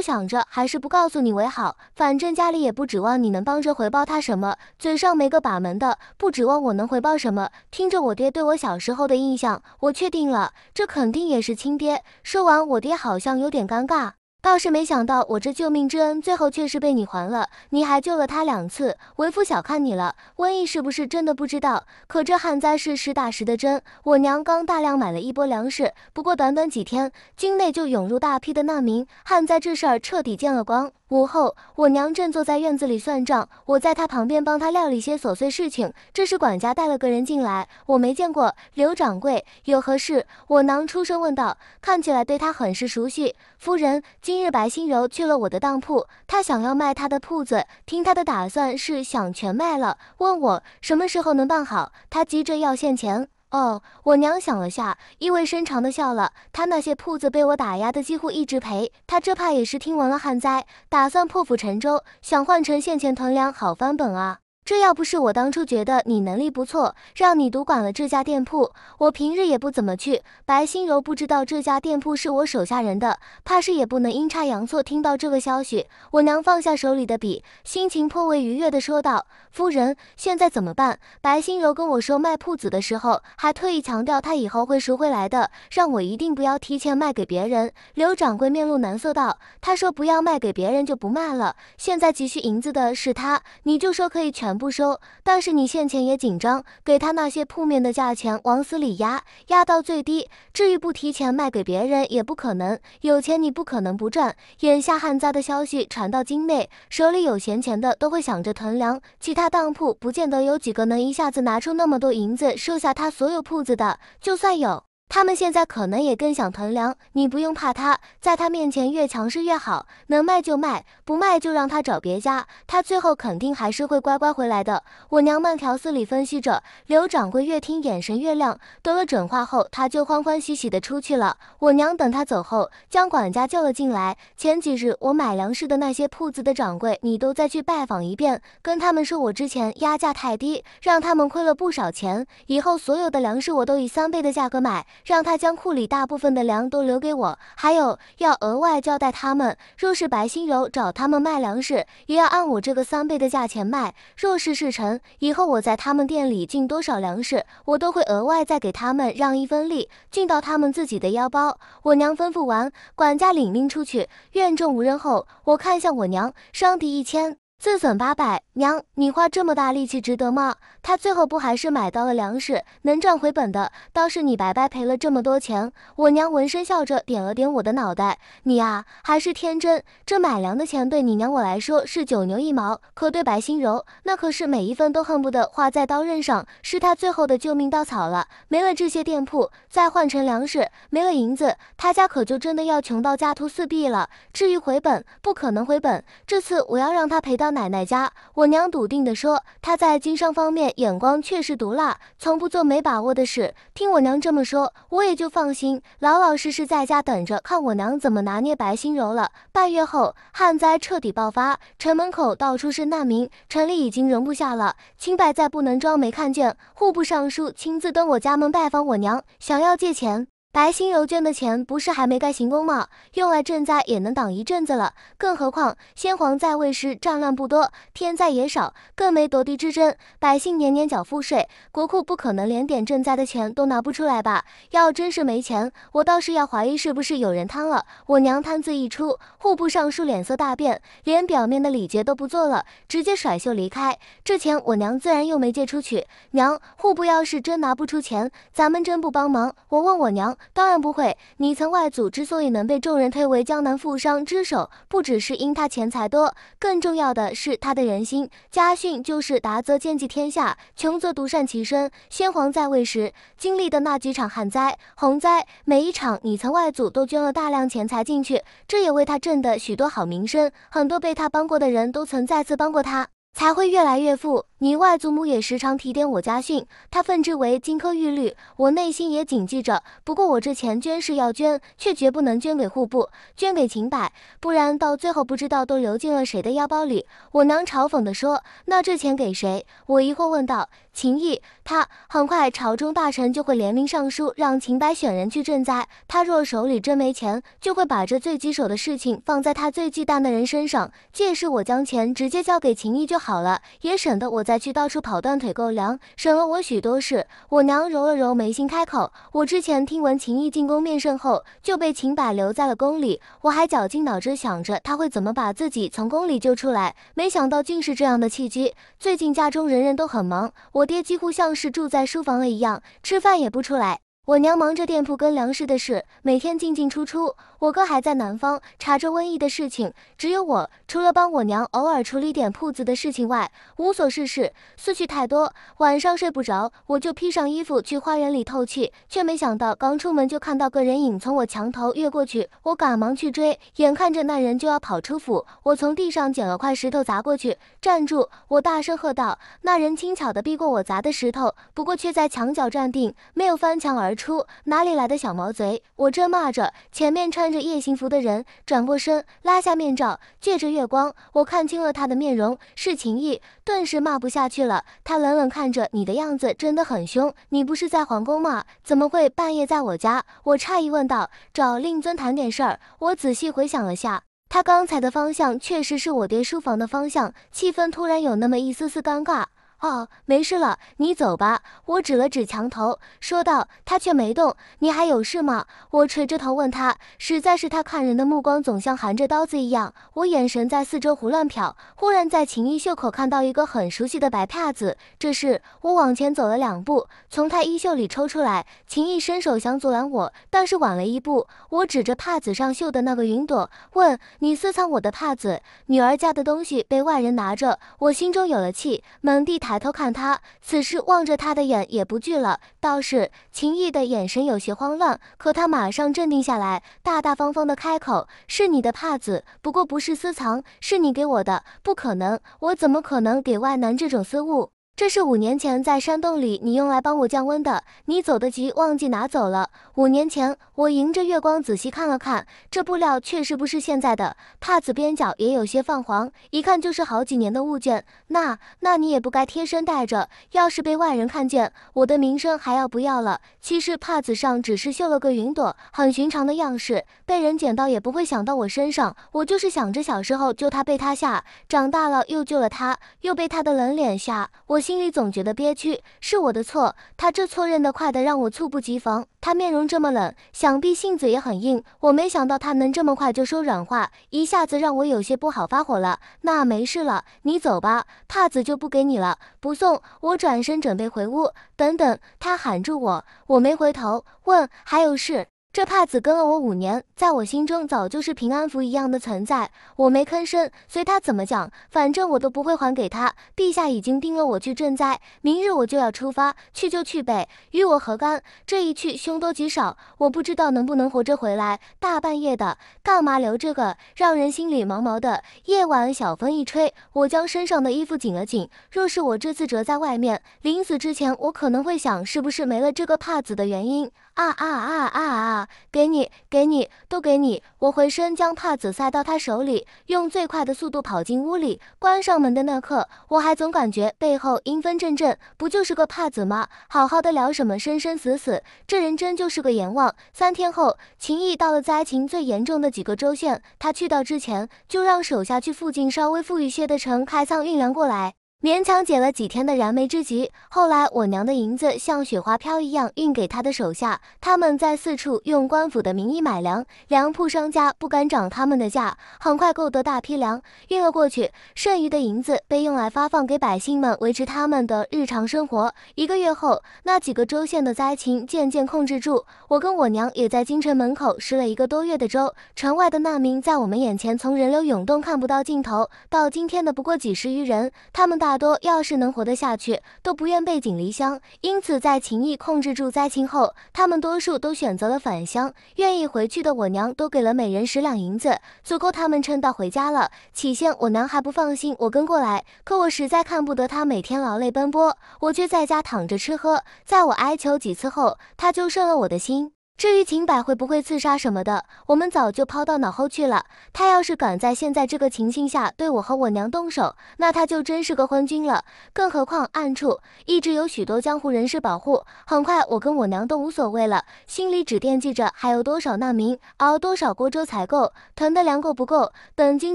想着还是不告诉你为好。反正家里也不指望你能帮着回报他什么，嘴上没个把门的，不指望我能回报什么。听着我爹对我小时候的印象，我确定了，这肯定也是亲爹。说完，我爹好像有点尴尬。倒是没想到，我这救命之恩最后却是被你还了。你还救了他两次，为夫小看你了。瘟疫是不是真的不知道？可这旱灾是实打实的真。我娘刚大量买了一波粮食，不过短短几天，军内就涌入大批的难民，旱灾这事儿彻底见了光。午后，我娘正坐在院子里算账，我在她旁边帮她料理些琐碎事情。这时，管家带了个人进来，我没见过。刘掌柜，有何事？我娘出声问道，看起来对他很是熟悉。夫人。今日白心柔去了我的当铺，他想要卖他的铺子。听他的打算是想全卖了，问我什么时候能办好。他急着要现钱。哦，我娘想了下，意味深长的笑了。他那些铺子被我打压的几乎一直赔，他这怕也是听闻了旱灾，打算破釜沉舟，想换成现钱囤粮，好翻本啊。这要不是我当初觉得你能力不错，让你独管了这家店铺，我平日也不怎么去。白心柔不知道这家店铺是我手下人的，怕是也不能阴差阳错听到这个消息。我娘放下手里的笔，心情颇为愉悦地说道：“夫人，现在怎么办？”白心柔跟我说卖铺子的时候，还特意强调他以后会赎回来的，让我一定不要提前卖给别人。刘掌柜面露难色道：“他说不要卖给别人就不卖了，现在急需银子的是他，你就说可以全。”不收，但是你现钱也紧张，给他那些铺面的价钱往死里压，压到最低。至于不提前卖给别人，也不可能，有钱你不可能不赚。眼下旱灾的消息传到京内，手里有闲钱的都会想着囤粮，其他当铺不见得有几个能一下子拿出那么多银子收下他所有铺子的，就算有。他们现在可能也更想囤粮，你不用怕他，在他面前越强势越好，能卖就卖，不卖就让他找别家，他最后肯定还是会乖乖回来的。我娘慢条斯理分析着，刘掌柜越听眼神越亮。得了准话后，他就欢欢喜喜的出去了。我娘等他走后，将管家叫了进来。前几日我买粮食的那些铺子的掌柜，你都再去拜访一遍，跟他们说我之前压价太低，让他们亏了不少钱，以后所有的粮食我都以三倍的价格买。让他将库里大部分的粮都留给我，还有要额外交代他们，若是白心柔找他们卖粮食，也要按我这个三倍的价钱卖。若是事成，以后我在他们店里进多少粮食，我都会额外再给他们让一分利，进到他们自己的腰包。我娘吩咐完，管家领命出去，院中无人后，我看向我娘，双敌一千。自损八百，娘，你花这么大力气值得吗？他最后不还是买到了粮食，能赚回本的？倒是你白白赔了这么多钱。我娘闻声笑着，点了点我的脑袋：“你啊，还是天真。这买粮的钱对你娘我来说是九牛一毛，可对白心柔，那可是每一分都恨不得花在刀刃上，是他最后的救命稻草了。没了这些店铺，再换成粮食，没了银子，他家可就真的要穷到家徒四壁了。至于回本，不可能回本。这次我要让他赔到。”奶奶家，我娘笃定地说，她在经商方面眼光确实毒辣，从不做没把握的事。听我娘这么说，我也就放心，老老实实在家等着，看我娘怎么拿捏白心柔了。半月后，旱灾彻底爆发，城门口到处是难民，城里已经容不下了。清白再不能装没看见，户部尚书亲自登我家门拜访我娘，想要借钱。白心柔捐的钱不是还没盖行宫吗？用来赈灾也能挡一阵子了。更何况先皇在位时战乱不多，天灾也少，更没夺嫡之争，百姓年年缴赋税，国库不可能连点赈灾的钱都拿不出来吧？要真是没钱，我倒是要怀疑是不是有人贪了。我娘贪字一出，户部尚书脸色大变，连表面的礼节都不做了，直接甩袖离开。这钱我娘自然又没借出去。娘，户部要是真拿不出钱，咱们真不帮忙。我问我娘。当然不会。你曾外祖之所以能被众人推为江南富商之首，不只是因他钱财多，更重要的是他的人心。家训就是达则兼济天下，穷则独善其身。先皇在位时经历的那几场旱灾、洪灾，每一场你曾外祖都捐了大量钱财进去，这也为他挣得许多好名声。很多被他帮过的人都曾再次帮过他，才会越来越富。你外祖母也时常提点我家训，她奉之为金科玉律，我内心也谨记着。不过我这钱捐是要捐，却绝不能捐给户部，捐给秦柏，不然到最后不知道都流进了谁的腰包里。我娘嘲讽地说：“那这钱给谁？”我疑惑问道。秦毅，他很快朝中大臣就会联名上书，让秦柏选人去赈灾。他若手里真没钱，就会把这最棘手的事情放在他最忌惮的人身上。届时我将钱直接交给秦毅就好了，也省得我再去到处跑断腿购粮，省了我许多事。我娘揉了揉眉心，开口：“我之前听闻秦毅进宫面圣后，就被秦柏留在了宫里。我还绞尽脑汁想着他会怎么把自己从宫里救出来，没想到竟是这样的契机。最近家中人人都很忙，我爹几乎像是住在书房了一样，吃饭也不出来。我娘忙着店铺跟粮食的事，每天进进出出。”我哥还在南方查着瘟疫的事情，只有我除了帮我娘偶尔处理点铺子的事情外，无所事事，思绪太多，晚上睡不着，我就披上衣服去花园里透气，却没想到刚出门就看到个人影从我墙头跃过去，我赶忙去追，眼看着那人就要跑出府，我从地上捡了块石头砸过去，站住！我大声喝道。那人轻巧的避过我砸的石头，不过却在墙角站定，没有翻墙而出。哪里来的小毛贼？我正骂着，前面穿。穿着夜行服的人转过身，拉下面罩，借着月光，我看清了他的面容，是秦毅。顿时骂不下去了。他冷冷看着你的样子，真的很凶。你不是在皇宫吗？怎么会半夜在我家？我诧异问道。找令尊谈点事儿。我仔细回想了下，他刚才的方向确实是我爹书房的方向。气氛突然有那么一丝丝尴尬。哦，没事了，你走吧。我指了指墙头，说道。他却没动。你还有事吗？我垂着头问他。实在是他看人的目光总像含着刀子一样。我眼神在四周胡乱瞟，忽然在秦毅袖口看到一个很熟悉的白帕子。这时我往前走了两步，从他衣袖里抽出来。秦毅伸手想阻拦我，但是晚了一步。我指着帕子上绣的那个云朵，问：“你私藏我的帕子？女儿家的东西被外人拿着，我心中有了气，猛地抬。”抬头看他，此时望着他的眼也不惧了，倒是秦毅的眼神有些慌乱，可他马上镇定下来，大大方方的开口：“是你的帕子，不过不是私藏，是你给我的，不可能，我怎么可能给外男这种私物？”这是五年前在山洞里你用来帮我降温的，你走得急忘记拿走了。五年前，我迎着月光仔细看了看，这布料确实不是现在的，帕子边角也有些泛黄，一看就是好几年的物件。那……那你也不该贴身带着，要是被外人看见，我的名声还要不要了？其实帕子上只是绣了个云朵，很寻常的样式，被人捡到也不会想到我身上。我就是想着小时候救他被他吓，长大了又救了他，又被他的冷脸吓。我。心里总觉得憋屈，是我的错。他这错认得快的让我猝不及防。他面容这么冷，想必性子也很硬。我没想到他能这么快就说软话，一下子让我有些不好发火了。那没事了，你走吧，帕子就不给你了，不送。我转身准备回屋。等等，他喊住我，我没回头，问还有事。这帕子跟了我五年，在我心中早就是平安符一样的存在。我没吭声，随他怎么讲，反正我都不会还给他。陛下已经定了我去赈灾，明日我就要出发，去就去呗，与我何干？这一去凶多吉少，我不知道能不能活着回来。大半夜的，干嘛留这个，让人心里毛毛的？夜晚小风一吹，我将身上的衣服紧了紧。若是我这次折在外面，临死之前，我可能会想，是不是没了这个帕子的原因？啊啊啊啊啊！给你，给你，都给你！我回身将帕子塞到他手里，用最快的速度跑进屋里，关上门的那刻，我还总感觉背后阴风阵阵。不就是个帕子吗？好好的聊什么生生死死？这人真就是个阎王。三天后，秦毅到了灾情最严重的几个州县，他去到之前就让手下去附近稍微富裕些的城开仓运粮过来。勉强解了几天的燃眉之急。后来我娘的银子像雪花飘一样运给他的手下，他们在四处用官府的名义买粮，粮铺商家不敢涨他们的价，很快购得大批粮，运了过去。剩余的银子被用来发放给百姓们，维持他们的日常生活。一个月后，那几个州县的灾情渐渐控制住，我跟我娘也在京城门口吃了一个多月的粥。城外的难民在我们眼前从人流涌动看不到尽头，到今天的不过几十余人。他们大大多要是能活得下去，都不愿背井离乡。因此，在秦毅控制住灾情后，他们多数都选择了返乡。愿意回去的，我娘都给了每人十两银子，足够他们撑到回家了。起先，我娘还不放心我跟过来，可我实在看不得她每天劳累奔波，我却在家躺着吃喝。在我哀求几次后，她就顺了我的心。至于秦百会不会刺杀什么的，我们早就抛到脑后去了。他要是敢在现在这个情形下对我和我娘动手，那他就真是个昏君了。更何况暗处一直有许多江湖人士保护，很快我跟我娘都无所谓了，心里只惦记着还有多少难民，熬多少锅粥才够，囤的粮够不够。等京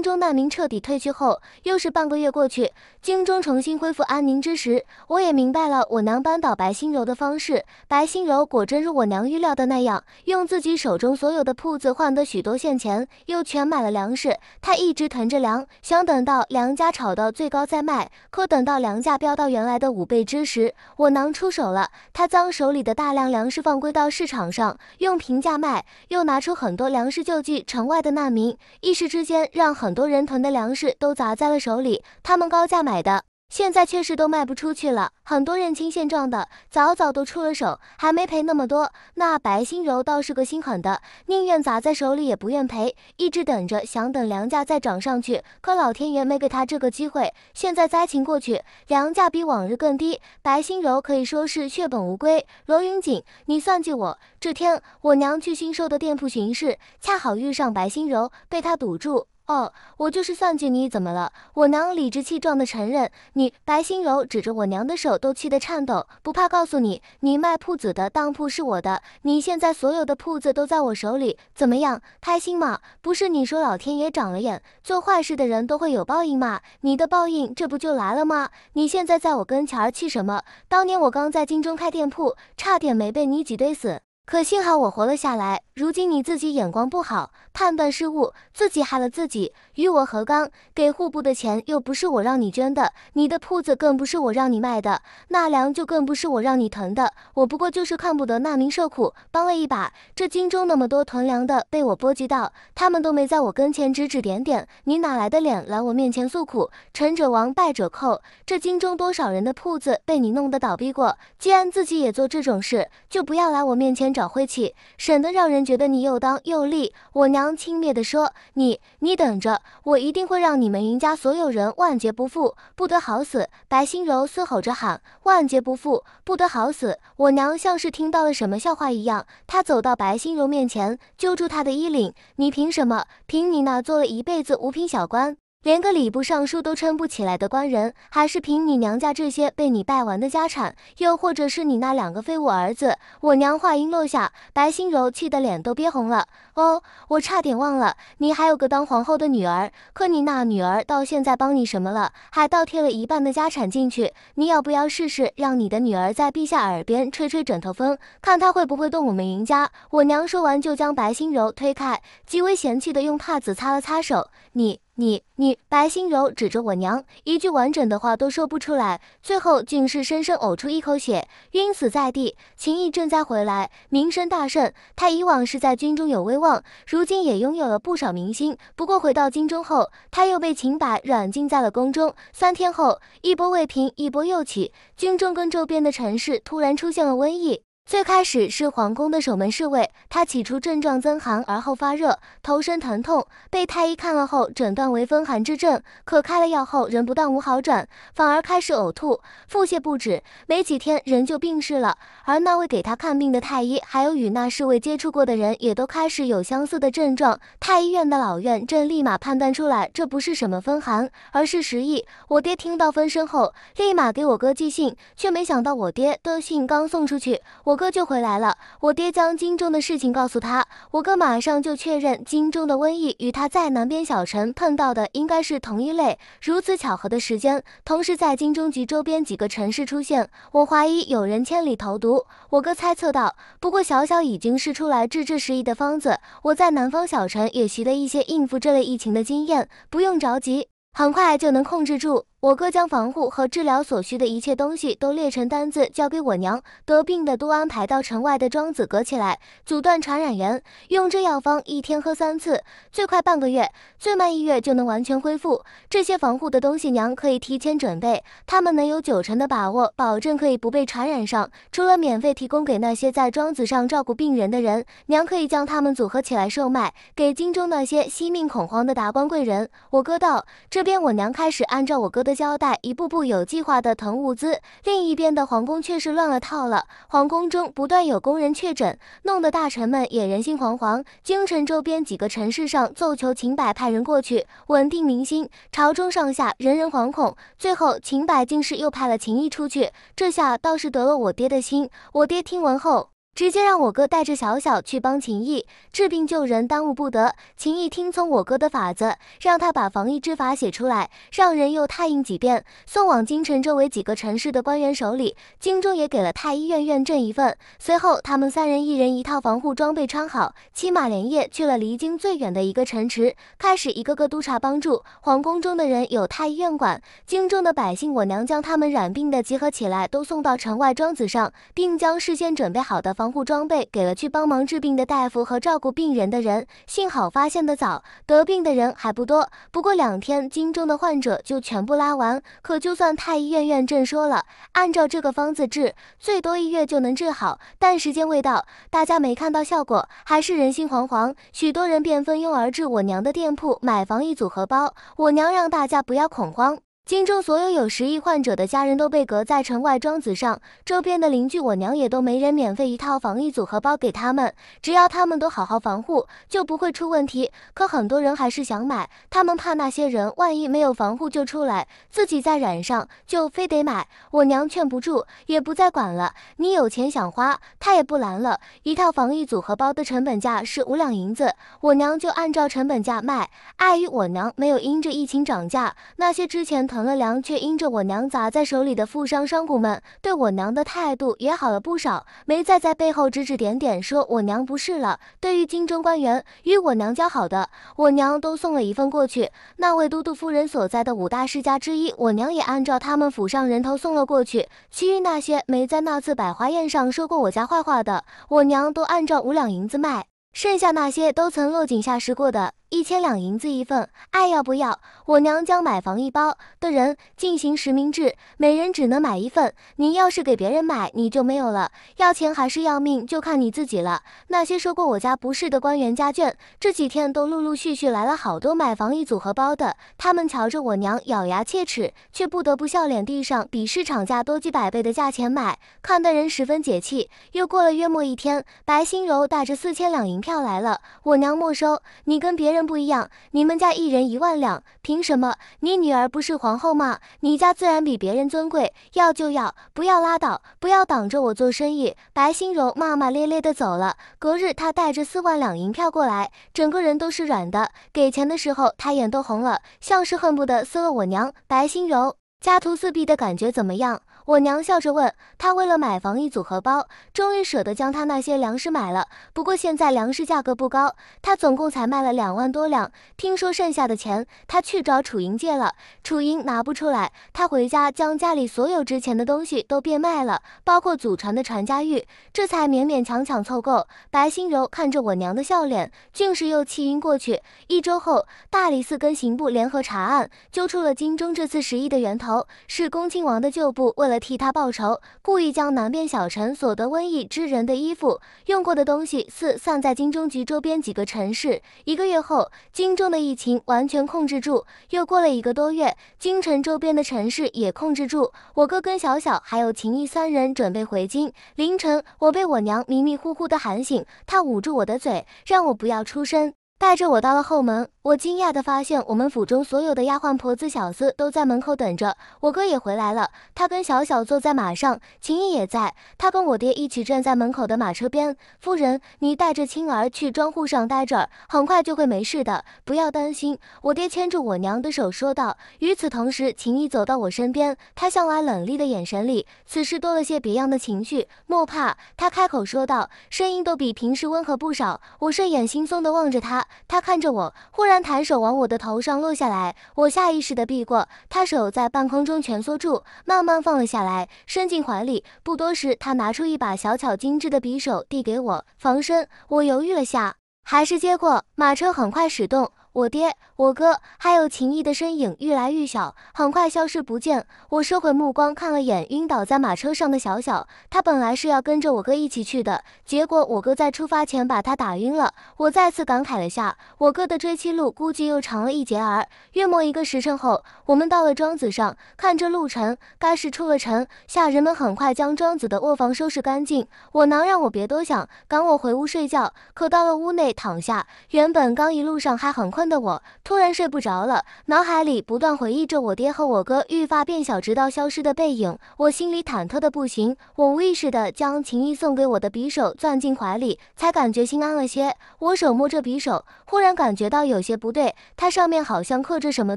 中难民彻底退去后，又是半个月过去，京中重新恢复安宁之时，我也明白了我娘扳倒白心柔的方式。白心柔果真如我娘预料的那样。用自己手中所有的铺子换得许多现钱，又全买了粮食。他一直囤着粮，想等到粮价炒到最高再卖。可等到粮价飙到原来的五倍之时，我囊出手了。他将手里的大量粮食放归到市场上，用平价卖，又拿出很多粮食救济城外的难民。一时之间，让很多人囤的粮食都砸在了手里，他们高价买的。现在确实都卖不出去了，很多认清现状的早早都出了手，还没赔那么多。那白心柔倒是个心狠的，宁愿砸在手里也不愿赔，一直等着想等粮价再涨上去。可老天爷没给他这个机会。现在灾情过去，粮价比往日更低，白心柔可以说是血本无归。罗云锦，你算计我！这天我娘去新收的店铺巡视，恰好遇上白心柔，被他堵住。哦，我就是算计你，怎么了？我娘理直气壮的承认。你白心柔指着我娘的手，都气得颤抖。不怕告诉你，你卖铺子的当铺是我的，你现在所有的铺子都在我手里。怎么样，开心吗？不是你说老天爷长了眼，做坏事的人都会有报应吗？你的报应这不就来了吗？你现在在我跟前儿气什么？当年我刚在京中开店铺，差点没被你挤兑死，可幸好我活了下来。如今你自己眼光不好。判断失误，自己害了自己，与我何干？给户部的钱又不是我让你捐的，你的铺子更不是我让你卖的，纳粮就更不是我让你囤的。我不过就是看不得难民受苦，帮了一把。这京中那么多囤粮的被我波及到，他们都没在我跟前指指点点，你哪来的脸来我面前诉苦？成者王，败者寇。这京中多少人的铺子被你弄得倒闭过？既然自己也做这种事，就不要来我面前找晦气，省得让人觉得你又当又立。我娘。轻蔑地说：“你，你等着，我一定会让你们云家所有人万劫不复，不得好死！”白心柔嘶吼着喊：“万劫不复，不得好死！”我娘像是听到了什么笑话一样，她走到白心柔面前，揪住她的衣领：“你凭什么？凭你那做了一辈子五品小官？”连个礼部尚书都撑不起来的官人，还是凭你娘家这些被你败完的家产，又或者是你那两个废物儿子？我娘话音落下，白心柔气得脸都憋红了。哦，我差点忘了，你还有个当皇后的女儿。可你那女儿到现在帮你什么了？还倒贴了一半的家产进去。你要不要试试，让你的女儿在陛下耳边吹吹枕头风，看她会不会动我们云家？我娘说完就将白心柔推开，极为嫌弃的用帕子擦了擦手。你。你你，白心柔指着我娘，一句完整的话都说不出来，最后竟是深深呕出一口血，晕死在地。秦毅正在回来，名声大盛。他以往是在军中有威望，如今也拥有了不少民心。不过回到京中后，他又被秦柏软禁在了宫中。三天后，一波未平，一波又起，军中跟周边的城市突然出现了瘟疫。最开始是皇宫的守门侍卫，他起初症状增寒，而后发热，头身疼痛，被太医看了后诊断为风寒之症，可开了药后人不但无好转，反而开始呕吐、腹泻不止，没几天人就病逝了。而那位给他看病的太医，还有与那侍卫接触过的人，也都开始有相似的症状。太医院的老院正立马判断出来，这不是什么风寒，而是时疫。我爹听到风声后，立马给我哥寄信，却没想到我爹的信刚送出去，我。我哥就回来了，我爹将京中的事情告诉他，我哥马上就确认京中的瘟疫与他在南边小城碰到的应该是同一类。如此巧合的时间，同时在京中及周边几个城市出现，我怀疑有人千里投毒。我哥猜测到，不过小小已经试出来治治时疫的方子，我在南方小城也习得一些应付这类疫情的经验，不用着急，很快就能控制住。我哥将防护和治疗所需的一切东西都列成单子交给我娘，得病的都安排到城外的庄子隔起来，阻断传染源。用这药方，一天喝三次，最快半个月，最慢一月就能完全恢复。这些防护的东西，娘可以提前准备，他们能有九成的把握，保证可以不被传染上。除了免费提供给那些在庄子上照顾病人的人，娘可以将他们组合起来售卖给荆州那些惜命恐慌的达官贵人。我哥道：“这边，我娘开始按照我哥。”的交代，一步步有计划的腾物资。另一边的皇宫却是乱了套了，皇宫中不断有工人确诊，弄得大臣们也人心惶惶。京城周边几个城市上奏求秦柏派人过去稳定民心，朝中上下人人惶恐。最后秦柏竟是又派了秦毅出去，这下倒是得了我爹的心。我爹听闻后。直接让我哥带着小小去帮秦毅治病救人，耽误不得。秦毅听从我哥的法子，让他把防疫之法写出来，让人又拓印几遍，送往京城周围几个城市的官员手里。京中也给了太医院院正一份。随后，他们三人一人一套防护装备穿好，骑马连夜去了离京最远的一个城池，开始一个个督查帮助皇宫中的人。有太医院管京中的百姓，我娘将他们染病的集合起来，都送到城外庄子上，并将事先准备好的防防护装备给了去帮忙治病的大夫和照顾病人的人。幸好发现得早，得病的人还不多。不过两天，京中的患者就全部拉完。可就算太医院院正说了，按照这个方子治，最多一月就能治好。但时间未到，大家没看到效果，还是人心惶惶。许多人便蜂拥而至我娘的店铺买防疫组合包。我娘让大家不要恐慌。京中所有有十亿患者的家人都被隔在城外庄子上，周边的邻居我娘也都没人免费一套防疫组合包给他们，只要他们都好好防护，就不会出问题。可很多人还是想买，他们怕那些人万一没有防护就出来，自己再染上，就非得买。我娘劝不住，也不再管了。你有钱想花，他也不拦了。一套防疫组合包的成本价是五两银子，我娘就按照成本价卖。碍于我娘没有因着疫情涨价，那些之前。成了良，却因着我娘砸在手里的富商商贾们对我娘的态度也好了不少，没再在背后指指点点说我娘不是了。对于京中官员与我娘交好的，我娘都送了一份过去。那位都督夫人所在的五大世家之一，我娘也按照他们府上人头送了过去。其余那些没在那次百花宴上说过我家坏话的，我娘都按照五两银子卖；剩下那些都曾落井下石过的。一千两银子一份，爱要不要？我娘将买房一包的人进行实名制，每人只能买一份。你要是给别人买，你就没有了。要钱还是要命，就看你自己了。那些说过我家不是的官员家眷，这几天都陆陆续续来了好多买房一组合包的。他们瞧着我娘咬牙切齿，却不得不笑脸地上比市场价多几百倍的价钱买，看得人十分解气。又过了约莫一天，白心柔带着四千两银票来了，我娘没收。你跟别人。不一样，你们家一人一万两，凭什么？你女儿不是皇后吗？你家自然比别人尊贵，要就要，不要拉倒，不要挡着我做生意。白心柔骂骂咧咧的走了。隔日，他带着四万两银票过来，整个人都是软的。给钱的时候，他眼都红了，像是恨不得撕了我娘。白心柔，家徒四壁的感觉怎么样？我娘笑着问她：“为了买房，一组合包，终于舍得将他那些粮食买了。不过现在粮食价格不高，他总共才卖了两万多两。听说剩下的钱，他去找楚莹借了，楚莹拿不出来，他回家将家里所有值钱的东西都变卖了，包括祖传的传家玉，这才勉勉强强凑够。”白心柔看着我娘的笑脸，顿时又气晕过去。一周后，大理寺跟刑部联合查案，揪出了京中这次十亿的源头，是恭亲王的旧部为了。替他报仇，故意将南边小城所得瘟疫之人的衣服、用过的东西四散在金中局周边几个城市。一个月后，金中的疫情完全控制住。又过了一个多月，京城周边的城市也控制住。我哥跟小小还有秦毅三人准备回京。凌晨，我被我娘迷迷糊糊的喊醒，她捂住我的嘴，让我不要出声。带着我到了后门，我惊讶的发现，我们府中所有的丫鬟婆子小子都在门口等着。我哥也回来了，他跟小小坐在马上，秦毅也在，他跟我爹一起站在门口的马车边。夫人，你带着青儿去庄户上待着，很快就会没事的，不要担心。我爹牵着我娘的手说道。与此同时，秦毅走到我身边，他向来冷厉的眼神里，此时多了些别样的情绪。莫怕，他开口说道，声音都比平时温和不少。我睡眼惺忪的望着他。他看着我，忽然抬手往我的头上落下来，我下意识的避过，他手在半空中蜷缩住，慢慢放了下来，伸进怀里。不多时，他拿出一把小巧精致的匕首递给我防身。我犹豫了下，还是接过。马车很快驶动。我爹、我哥还有秦毅的身影愈来愈小，很快消失不见。我收回目光，看了眼晕倒在马车上的小小，他本来是要跟着我哥一起去的，结果我哥在出发前把他打晕了。我再次感慨了下，我哥的追妻路估计又长了一截儿。约莫一个时辰后，我们到了庄子上，看这路程，该是出了城。下人们很快将庄子的卧房收拾干净，我娘让我别多想，赶我回屋睡觉。可到了屋内躺下，原本刚一路上还很困。的我突然睡不着了，脑海里不断回忆着我爹和我哥愈发变小，直到消失的背影，我心里忐忑的不行。我无意识的将秦毅送给我的匕首攥进怀里，才感觉心安了些。我手摸着匕首，忽然感觉到有些不对，它上面好像刻着什么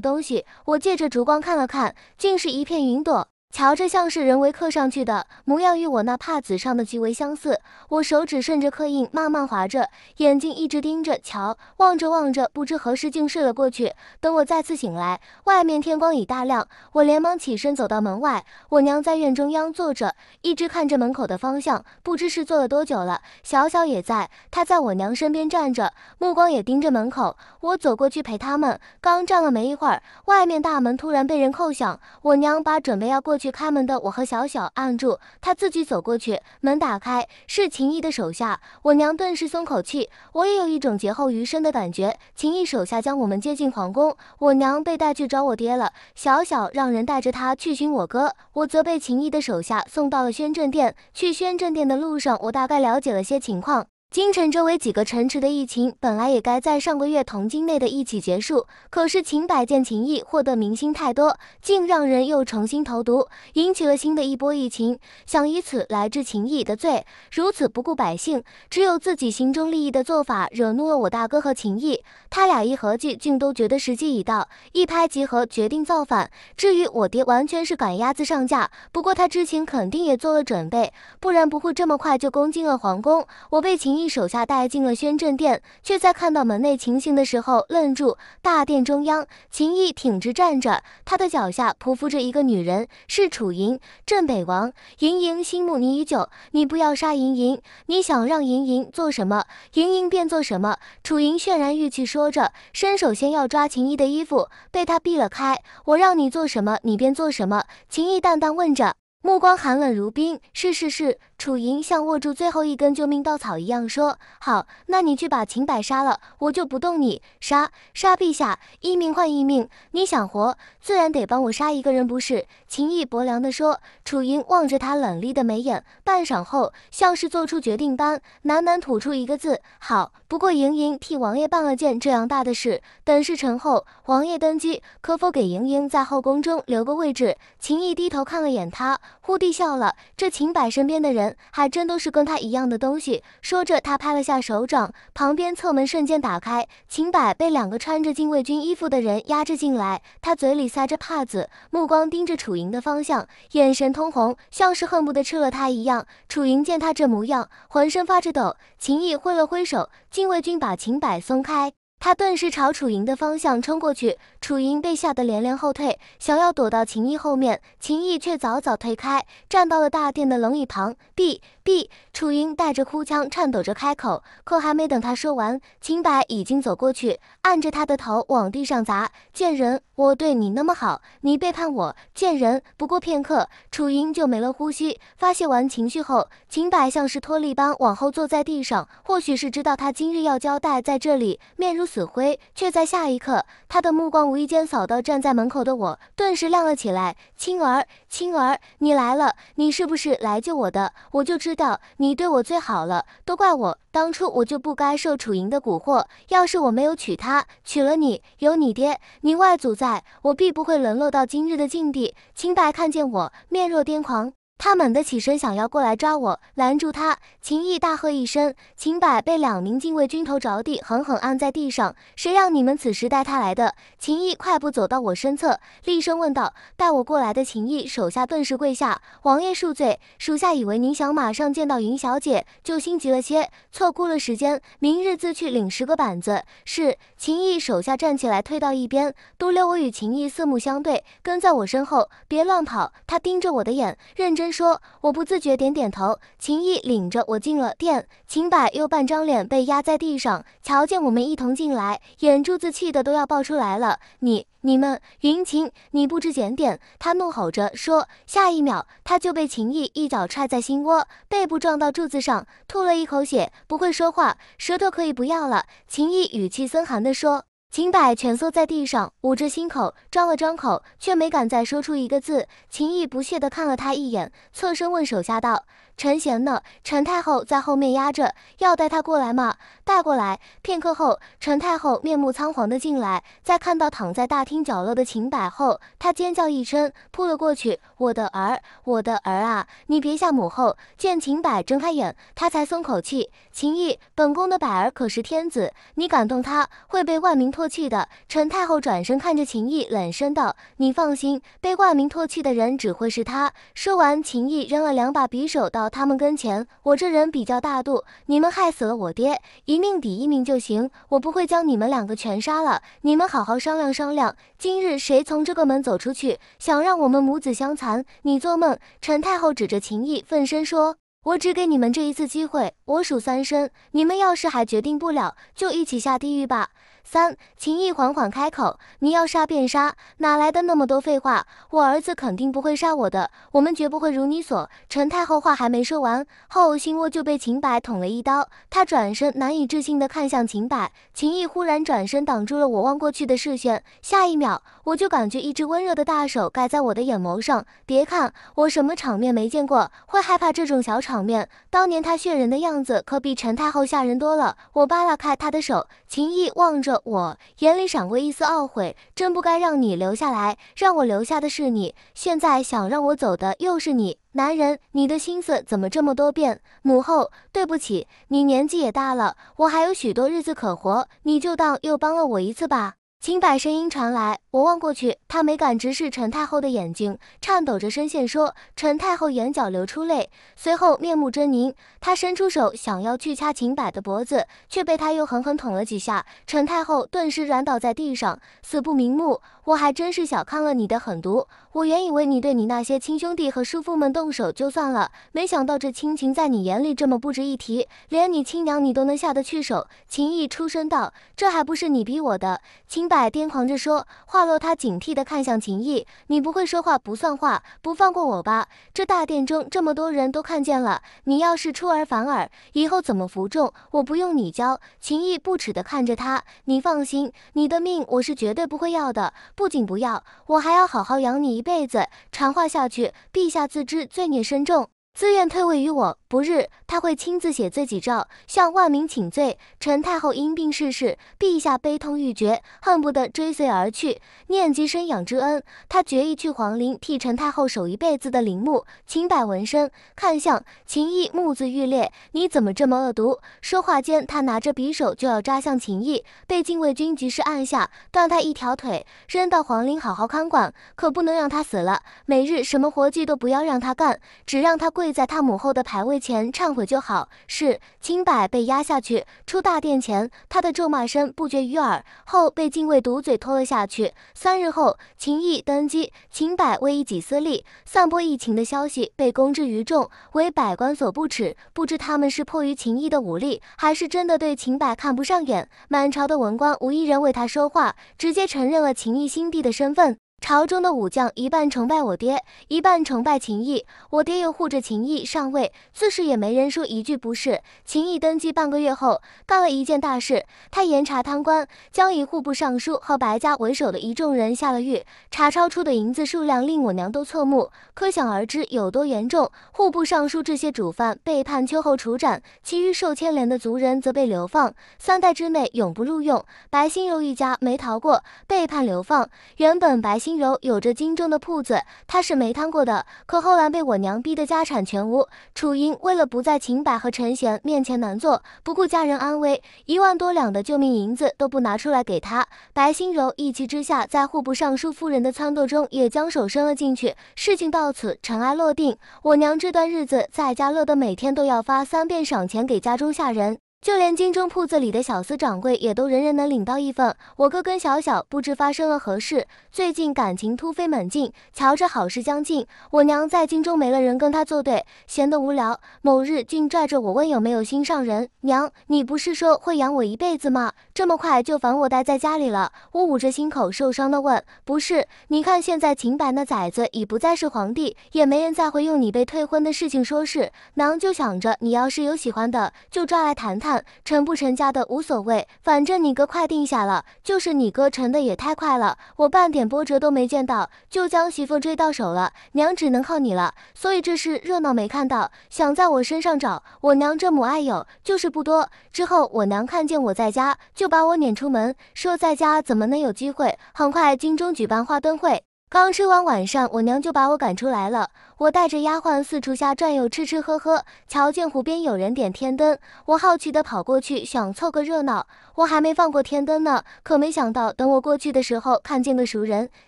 东西。我借着烛光看了看，竟是一片云朵。瞧着像是人为刻上去的模样，与我那帕子上的极为相似。我手指顺着刻印慢慢划着，眼睛一直盯着瞧，望着望着，不知何时竟睡了过去。等我再次醒来，外面天光已大亮。我连忙起身走到门外，我娘在院中央坐着，一直看着门口的方向，不知是坐了多久了。小小也在，她在我娘身边站着，目光也盯着门口。我走过去陪他们，刚站了没一会儿，外面大门突然被人叩响。我娘把准备要过。去开门的我和小小按住他，自己走过去。门打开，是秦毅的手下。我娘顿时松口气，我也有一种劫后余生的感觉。秦毅手下将我们接进皇宫，我娘被带去找我爹了。小小让人带着他去寻我哥，我则被秦毅的手下送到了宣政殿。去宣政殿的路上，我大概了解了些情况。京城周围几个城池的疫情本来也该在上个月同京内的一起结束，可是秦百见秦毅获得民心太多，竟让人又重新投毒，引起了新的一波疫情，想以此来治秦毅的罪。如此不顾百姓，只有自己心中利益的做法，惹怒了我大哥和秦毅。他俩一合计，竟都觉得时机已到，一拍即合，决定造反。至于我爹，完全是赶鸭子上架。不过他之前肯定也做了准备，不然不会这么快就攻进了皇宫。我被秦。一手下带进了宣政殿，却在看到门内情形的时候愣住。大殿中央，秦毅挺直站着，他的脚下匍匐着一个女人，是楚莹。镇北王莹莹心慕你已久，你不要杀莹莹，你想让莹莹做什么，莹莹便做什么。楚莹泫然欲泣，说着，伸手先要抓秦毅的衣服，被他避了开。我让你做什么，你便做什么。秦毅淡淡问着，目光寒冷如冰。是是是。楚莹像握住最后一根救命稻草一样说：“好，那你去把秦柏杀了，我就不动你。杀杀陛下，一命换一命。你想活，自然得帮我杀一个人，不是？”秦毅薄凉地说。楚莹望着他冷厉的眉眼，半晌后，像是做出决定般，喃喃吐出一个字：“好。”不过莹莹替王爷办了件这样大的事，等事成后，王爷登基，可否给莹莹在后宫中留个位置？秦毅低头看了眼他，忽地笑了。这秦柏身边的人。还真都是跟他一样的东西。说着，他拍了下手掌，旁边侧门瞬间打开，秦柏被两个穿着禁卫军衣服的人压制进来，他嘴里塞着帕子，目光盯着楚莹的方向，眼神通红，像是恨不得吃了他一样。楚莹见他这模样，浑身发着抖。秦毅挥了挥手，禁卫军把秦柏松开，他顿时朝楚莹的方向冲过去。楚云被吓得连连后退，想要躲到秦毅后面，秦毅却早早退开，站到了大殿的龙椅旁。B B，楚英带着哭腔，颤抖着开口，可还没等他说完，秦柏已经走过去，按着他的头往地上砸。贱人，我对你那么好，你背叛我，贱人！不过片刻，楚云就没了呼吸。发泄完情绪后，秦柏像是脱力般往后坐在地上，或许是知道他今日要交代在这里，面如死灰，却在下一刻，他的目光。无意间扫到站在门口的我，顿时亮了起来。青儿，青儿，你来了，你是不是来救我的？我就知道你对我最好了。都怪我，当初我就不该受楚莹的蛊惑。要是我没有娶她，娶了你，有你爹、你外祖在，我必不会沦落到今日的境地。青白看见我，面若癫狂。他猛地起身，想要过来抓我，拦住他。秦毅大喝一声，秦柏被两名禁卫军头着地，狠狠按在地上。谁让你们此时带他来的？秦毅快步走到我身侧，厉声问道。带我过来的秦毅手下顿时跪下，王爷恕罪，属下以为您想马上见到云小姐，就心急了些，错估了时间，明日自去领十个板子。是。秦毅手下站起来，退到一边，独留我与秦毅四目相对，跟在我身后，别乱跑。他盯着我的眼，认真。说，我不自觉点点头。秦毅领着我进了店，秦柏又半张脸被压在地上，瞧见我们一同进来，眼珠子气的都要爆出来了。你、你们，云晴，你不知检点！他怒吼着说，下一秒他就被秦毅一脚踹在心窝，背部撞到柱子上，吐了一口血，不会说话，舌头可以不要了。秦毅语气森寒的说。秦柏蜷缩在地上，捂着心口，张了张口，却没敢再说出一个字。秦毅不屑地看了他一眼，侧身问手下道。陈贤呢？陈太后在后面压着，要带他过来吗？带过来。片刻后，陈太后面目仓皇的进来，在看到躺在大厅角落的秦柏后，他尖叫一声，扑了过去。我的儿，我的儿啊！你别吓母后。见秦柏睁开眼，他才松口气。秦毅，本宫的柏儿可是天子，你敢动他，会被万民唾弃的。陈太后转身看着秦毅，冷声道：“你放心，被万民唾弃的人只会是他。”说完，秦毅扔了两把匕首到。他们跟前，我这人比较大度，你们害死了我爹，一命抵一命就行，我不会将你们两个全杀了。你们好好商量商量，今日谁从这个门走出去，想让我们母子相残，你做梦！陈太后指着秦毅，愤声说：“我只给你们这一次机会，我数三声，你们要是还决定不了，就一起下地狱吧。”三秦毅缓缓开口：“你要杀便杀，哪来的那么多废话？我儿子肯定不会杀我的，我们绝不会如你所。”陈太后话还没说完，后心窝就被秦柏捅了一刀。他转身，难以置信地看向秦柏。秦毅忽然转身挡住了我望过去的视线。下一秒，我就感觉一只温热的大手盖在我的眼眸上。别看我什么场面没见过，会害怕这种小场面。当年他血人的样子可比陈太后吓人多了。我扒拉开他的手。秦毅望着我，眼里闪过一丝懊悔。真不该让你留下来，让我留下的是你，现在想让我走的又是你。男人，你的心思怎么这么多变？母后，对不起，你年纪也大了，我还有许多日子可活，你就当又帮了我一次吧。秦柏声音传来，我望过去，他没敢直视陈太后的眼睛，颤抖着声线说：“陈太后眼角流出泪，随后面目狰狞，他伸出手想要去掐秦柏的脖子，却被他又狠狠捅了几下，陈太后顿时软倒在地上，死不瞑目。”我还真是小看了你的狠毒，我原以为你对你那些亲兄弟和叔父们动手就算了，没想到这亲情在你眼里这么不值一提，连你亲娘你都能下得去手。秦毅出声道：“这还不是你逼我的。”秦柏癫狂着说话落，他警惕地看向秦毅：“你不会说话不算话，不放过我吧？这大殿中这么多人都看见了，你要是出尔反尔，以后怎么服众？我不用你教。”秦毅不耻地看着他：“你放心，你的命我是绝对不会要的。”不仅不要，我还要好好养你一辈子。传话下去，陛下自知罪孽深重。自愿退位于我，不日他会亲自写罪己诏，向万民请罪。陈太后因病逝世，陛下悲痛欲绝，恨不得追随而去。念及生养之恩，他决意去皇陵替陈太后守一辈子的陵墓。秦柏闻声看向秦毅，目眦欲裂：“你怎么这么恶毒！”说话间，他拿着匕首就要扎向秦毅，被禁卫军及时按下，断他一条腿，扔到皇陵好好看管，可不能让他死了。每日什么活计都不要让他干，只让他跪。在他母后的牌位前忏悔就好，是秦柏被压下去。出大殿前，他的咒骂声不绝于耳，后被禁卫堵嘴，拖了下去。三日后，秦毅登基，秦柏为一己私利，散播疫情的消息，被公之于众，为百官所不齿。不知他们是迫于秦毅的武力，还是真的对秦柏看不上眼。满朝的文官无一人为他说话，直接承认了秦毅新帝的身份。朝中的武将一半崇拜我爹，一半崇拜秦义。我爹又护着秦义上位，自是也没人说一句不是。秦义登基半个月后，干了一件大事：他严查贪官，将以户部尚书和白家为首的一众人下了狱。查抄出的银子数量令我娘都侧目，可想而知有多严重。户部尚书这些主犯被判秋后处斩，其余受牵连的族人则被流放，三代之内永不录用。白心柔一家没逃过，被判流放。原本白心。心柔有着金中的铺子，他是没贪过的。可后来被我娘逼得家产全无。楚英为了不在秦柏和陈贤面前难做，不顾家人安危，一万多两的救命银子都不拿出来给他。白心柔一气之下，在户部尚书夫人的撺掇中也将手伸了进去。事情到此尘埃落定。我娘这段日子在家乐得每天都要发三遍赏钱给家中下人。就连京中铺子里的小厮掌柜也都人人能领到一份。我哥跟小小不知发生了何事，最近感情突飞猛进，瞧着好事将近。我娘在京中没了人跟他作对，闲得无聊，某日竟拽着我问有没有心上人。娘，你不是说会养我一辈子吗？这么快就烦我待在家里了？我捂着心口受伤的问。不是，你看现在秦白那崽子已不再是皇帝，也没人再会用你被退婚的事情说事。娘就想着你要是有喜欢的，就抓来谈谈。成不成家的无所谓，反正你哥快定下了。就是你哥成的也太快了，我半点波折都没见到，就将媳妇追到手了。娘只能靠你了，所以这事热闹没看到，想在我身上找，我娘这母爱有，就是不多。之后我娘看见我在家，就把我撵出门，说在家怎么能有机会。很快京中举办花灯会，刚吃完晚上，我娘就把我赶出来了。我带着丫鬟四处瞎转悠，吃吃喝喝。瞧见湖边有人点天灯，我好奇地跑过去，想凑个热闹。我还没放过天灯呢，可没想到，等我过去的时候，看见个熟人，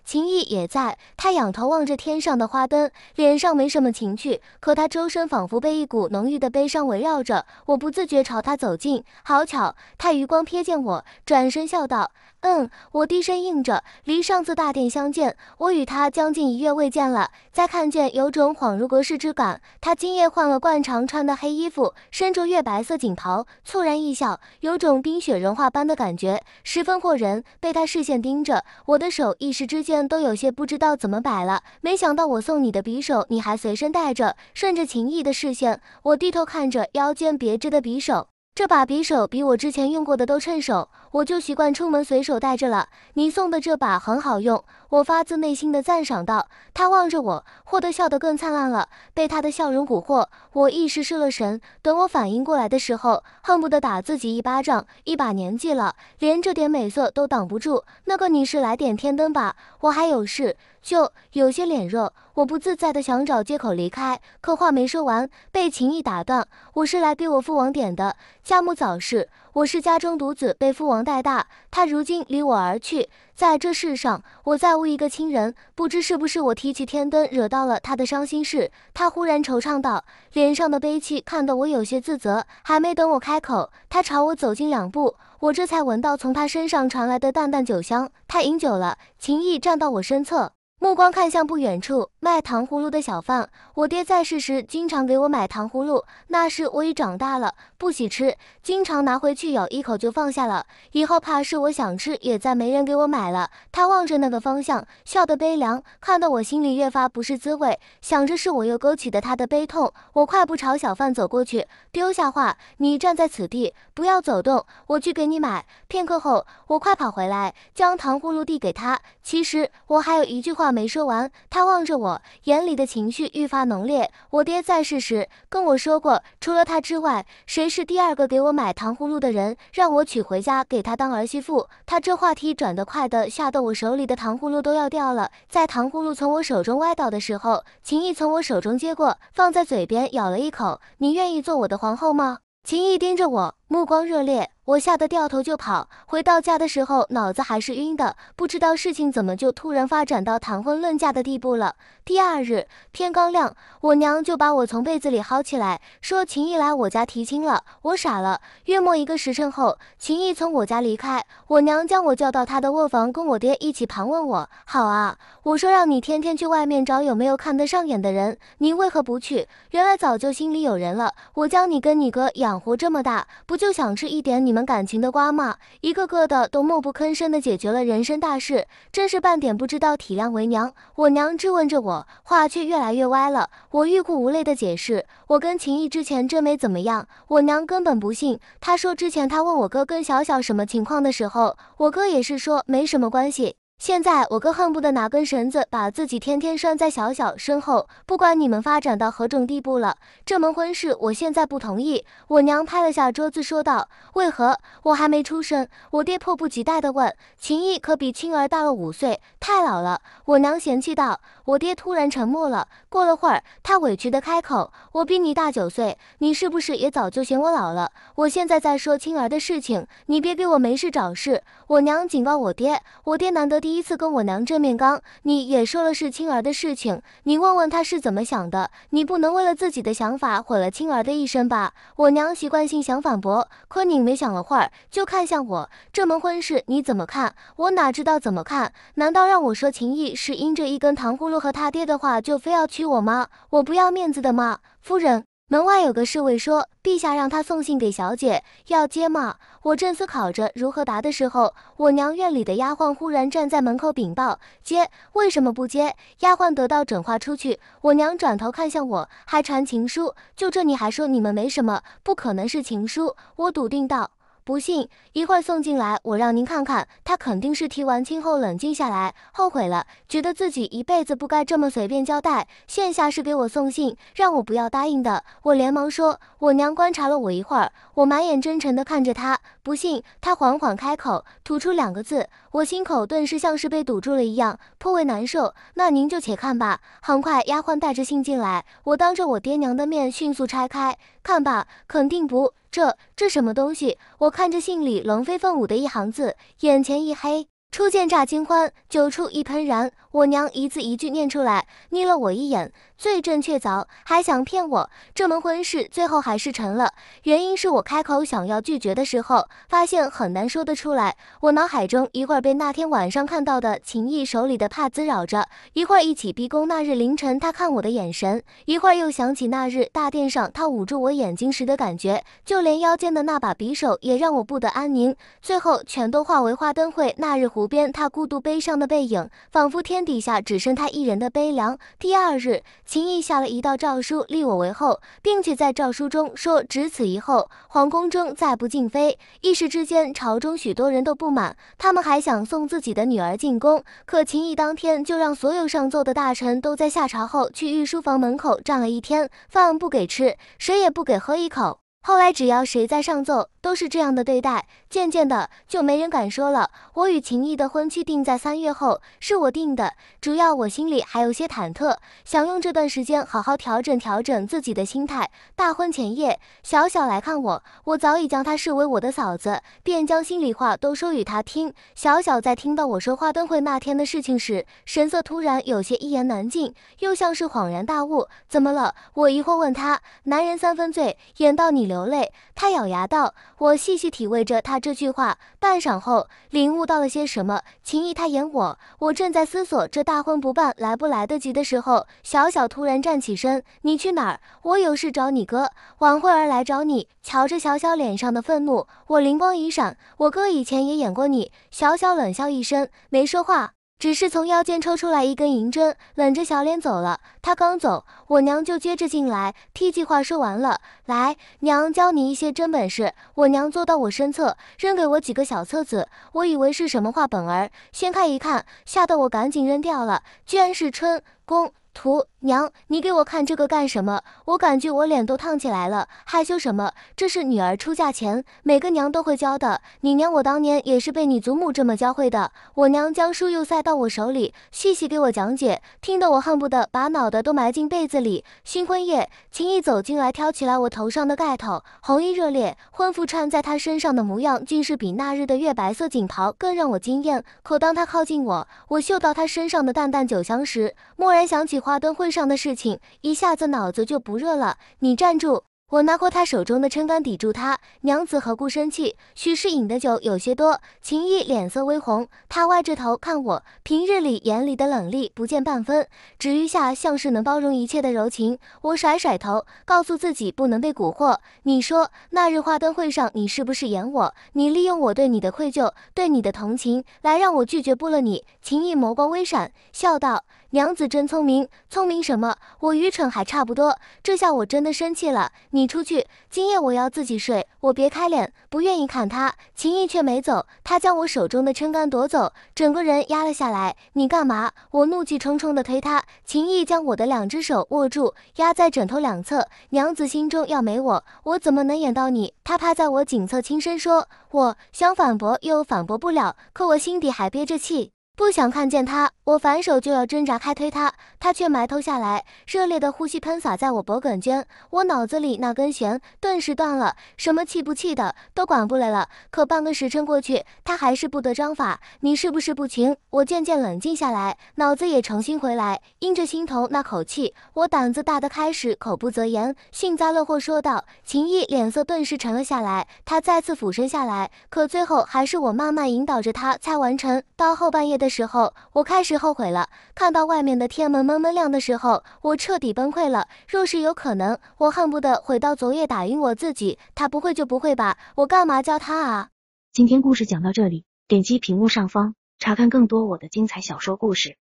秦毅也在。他仰头望着天上的花灯，脸上没什么情趣，可他周身仿佛被一股浓郁的悲伤围绕着。我不自觉朝他走近，好巧，他余光瞥见我，转身笑道。嗯，我低声应着。离上次大殿相见，我与他将近一月未见了，再看见，有种恍如隔世之感。他今夜换了惯常穿的黑衣服，身着月白色锦袍，猝然一笑，有种冰雪融化般的感觉，十分惑人。被他视线盯着，我的手一时之间都有些不知道怎么摆了。没想到我送你的匕首，你还随身带着。顺着秦意的视线，我低头看着腰间别致的匕首，这把匕首比我之前用过的都趁手。我就习惯出门随手带着了。你送的这把很好用，我发自内心的赞赏道。他望着我，霍得笑得更灿烂了。被他的笑容蛊惑，我一时失了神。等我反应过来的时候，恨不得打自己一巴掌。一把年纪了，连这点美色都挡不住。那个，你是来点天灯吧？我还有事，就有些脸热，我不自在的想找借口离开。可话没说完，被秦毅打断。我是来给我父王点的。家母早逝。我是家中独子，被父王带大。他如今离我而去，在这世上，我再无一个亲人。不知是不是我提起天灯，惹到了他的伤心事。他忽然惆怅道，脸上的悲戚看得我有些自责。还没等我开口，他朝我走近两步，我这才闻到从他身上传来的淡淡酒香。他饮酒了。情意站到我身侧，目光看向不远处。卖糖葫芦的小贩，我爹在世时经常给我买糖葫芦，那时我已长大了，不喜吃，经常拿回去咬一口就放下了。以后怕是我想吃，也再没人给我买了。他望着那个方向，笑得悲凉，看得我心里越发不是滋味，想着是我又勾起的他的悲痛。我快步朝小贩走过去，丢下话：“你站在此地，不要走动，我去给你买。”片刻后，我快跑回来，将糖葫芦递给他。其实我还有一句话没说完，他望着我。眼里的情绪愈发浓烈。我爹在世时跟我说过，除了他之外，谁是第二个给我买糖葫芦的人，让我娶回家给他当儿媳妇。他这话题转得快的，吓得我手里的糖葫芦都要掉了。在糖葫芦从我手中歪倒的时候，秦毅从我手中接过，放在嘴边咬了一口。你愿意做我的皇后吗？秦毅盯着我，目光热烈。我吓得掉头就跑。回到家的时候，脑子还是晕的，不知道事情怎么就突然发展到谈婚论嫁的地步了。第二日天刚亮，我娘就把我从被子里薅起来，说秦毅来我家提亲了。我傻了。月末一个时辰后，秦毅从我家离开，我娘将我叫到他的卧房，跟我爹一起盘问我。好啊，我说让你天天去外面找有没有看得上眼的人，你为何不去？原来早就心里有人了。我将你跟你哥养活这么大，不就想吃一点你们感情的瓜吗？一个个的都默不吭声的解决了人生大事，真是半点不知道体谅为娘。我娘质问着我。话却越来越歪了，我欲哭无泪的解释，我跟秦毅之前真没怎么样，我娘根本不信，她说之前她问我哥跟小小什么情况的时候，我哥也是说没什么关系。现在我哥恨不得拿根绳子把自己天天拴在小小身后，不管你们发展到何种地步了，这门婚事我现在不同意。我娘拍了下桌子说道：“为何？我还没出生。”我爹迫不及待地问：“秦毅可比青儿大了五岁，太老了。”我娘嫌弃道。我爹突然沉默了，过了会儿，他委屈地开口：“我比你大九岁，你是不是也早就嫌我老了？我现在在说青儿的事情，你别给我没事找事。”我娘警告我爹。我爹难得低。第一次跟我娘正面刚，你也说了是青儿的事情，你问问她是怎么想的？你不能为了自己的想法毁了青儿的一生吧？我娘习惯性想反驳，可你没想了会儿，就看向我，这门婚事你怎么看？我哪知道怎么看？难道让我说情意是因着一根糖葫芦和他爹的话就非要娶我吗？我不要面子的吗？夫人。门外有个侍卫说：“陛下让他送信给小姐，要接吗？”我正思考着如何答的时候，我娘院里的丫鬟忽然站在门口禀报：“接！”为什么不接？丫鬟得到准话出去。我娘转头看向我，还传情书？就这你还说你们没什么？不可能是情书！我笃定道。不信，一会儿送进来，我让您看看。他肯定是提完亲后冷静下来，后悔了，觉得自己一辈子不该这么随便交代。现下是给我送信，让我不要答应的。我连忙说：“我娘观察了我一会儿，我满眼真诚地看着他。不信。”他缓缓开口，吐出两个字，我心口顿时像是被堵住了一样，颇为难受。那您就且看吧。很快，丫鬟带着信进来，我当着我爹娘的面迅速拆开，看吧，肯定不。这这什么东西？我看着信里龙飞凤舞的一行字，眼前一黑。初见乍惊欢，酒处一喷然。我娘一字一句念出来，睨了我一眼，罪证确凿，还想骗我这门婚事，最后还是成了。原因是我开口想要拒绝的时候，发现很难说得出来。我脑海中一会儿被那天晚上看到的秦毅手里的帕子扰着，一会儿一起逼宫那日凌晨他看我的眼神，一会儿又想起那日大殿上他捂住我眼睛时的感觉，就连腰间的那把匕首也让我不得安宁。最后全都化为花灯会那日湖边他孤独悲伤的背影，仿佛天。底下只剩他一人的悲凉。第二日，秦毅下了一道诏书，立我为后，并且在诏书中说：“只此一后，皇宫中再不敬妃。”一时之间，朝中许多人都不满，他们还想送自己的女儿进宫，可秦毅当天就让所有上奏的大臣都在下朝后去御书房门口站了一天，饭不给吃，谁也不给喝一口。后来，只要谁在上奏。都是这样的对待，渐渐的就没人敢说了。我与秦毅的婚期定在三月后，是我定的，主要我心里还有些忐忑，想用这段时间好好调整调整自己的心态。大婚前夜，小小来看我，我早已将她视为我的嫂子，便将心里话都说与她听。小小在听到我说花灯会那天的事情时，神色突然有些一言难尽，又像是恍然大悟。怎么了？我疑惑问他。男人三分醉，演到你流泪。他咬牙道。我细细体味着他这句话，半晌后领悟到了些什么。秦姨，他演我。我正在思索这大婚不办来不来得及的时候，小小突然站起身：“你去哪儿？我有事找你哥。”晚会儿来找你。瞧着小小脸上的愤怒，我灵光一闪：我哥以前也演过你。小小冷笑一声，没说话。只是从腰间抽出来一根银针，冷着小脸走了。他刚走，我娘就接着进来，替计划说完了。来，娘教你一些真本事。我娘坐到我身侧，扔给我几个小册子。我以为是什么画本儿，掀开一看，吓得我赶紧扔掉了，居然是春宫。图娘，你给我看这个干什么？我感觉我脸都烫起来了，害羞什么？这是女儿出嫁前每个娘都会教的。你娘我当年也是被你祖母这么教会的。我娘将书又塞到我手里，细细给我讲解，听得我恨不得把脑袋都埋进被子里。新婚夜，秦毅走进来，挑起来我头上的盖头，红衣热烈，婚服穿在他身上的模样，竟是比那日的月白色锦袍更让我惊艳。可当他靠近我，我嗅到他身上的淡淡酒香时，蓦然想起。花灯会上的事情，一下子脑子就不热了。你站住！我拿过他手中的撑杆抵住他。娘子何故生气？许是饮的酒有些多。秦毅脸色微红，他歪着头看我，平日里眼里的冷厉不见半分，只余下像是能包容一切的柔情。我甩甩头，告诉自己不能被蛊惑。你说那日花灯会上，你是不是演我？你利用我对你的愧疚，对你的同情，来让我拒绝不了你？秦毅眸光微闪，笑道。娘子真聪明，聪明什么？我愚蠢还差不多。这下我真的生气了，你出去，今夜我要自己睡。我别开脸，不愿意看他。秦毅却没走，他将我手中的撑杆夺走，整个人压了下来。你干嘛？我怒气冲冲地推他。秦毅将我的两只手握住，压在枕头两侧。娘子心中要没我，我怎么能演到你？他趴在我颈侧，轻声说：“我想反驳，又反驳不了。可我心底还憋着气。”不想看见他，我反手就要挣扎开推他，他却埋头下来，热烈的呼吸喷洒在我脖梗间，我脑子里那根弦顿时断了，什么气不气的都管不来了。可半个时辰过去，他还是不得章法，你是不是不情？我渐渐冷静下来，脑子也重新回来，因着心头那口气，我胆子大的开始口不择言，幸灾乐祸说道。秦毅脸色顿时沉了下来，他再次俯身下来，可最后还是我慢慢引导着他才完成。到后半夜。的时候，我开始后悔了。看到外面的天门闷闷亮的时候，我彻底崩溃了。若是有可能，我恨不得回到昨夜打晕我自己。他不会就不会吧？我干嘛教他啊？今天故事讲到这里，点击屏幕上方查看更多我的精彩小说故事。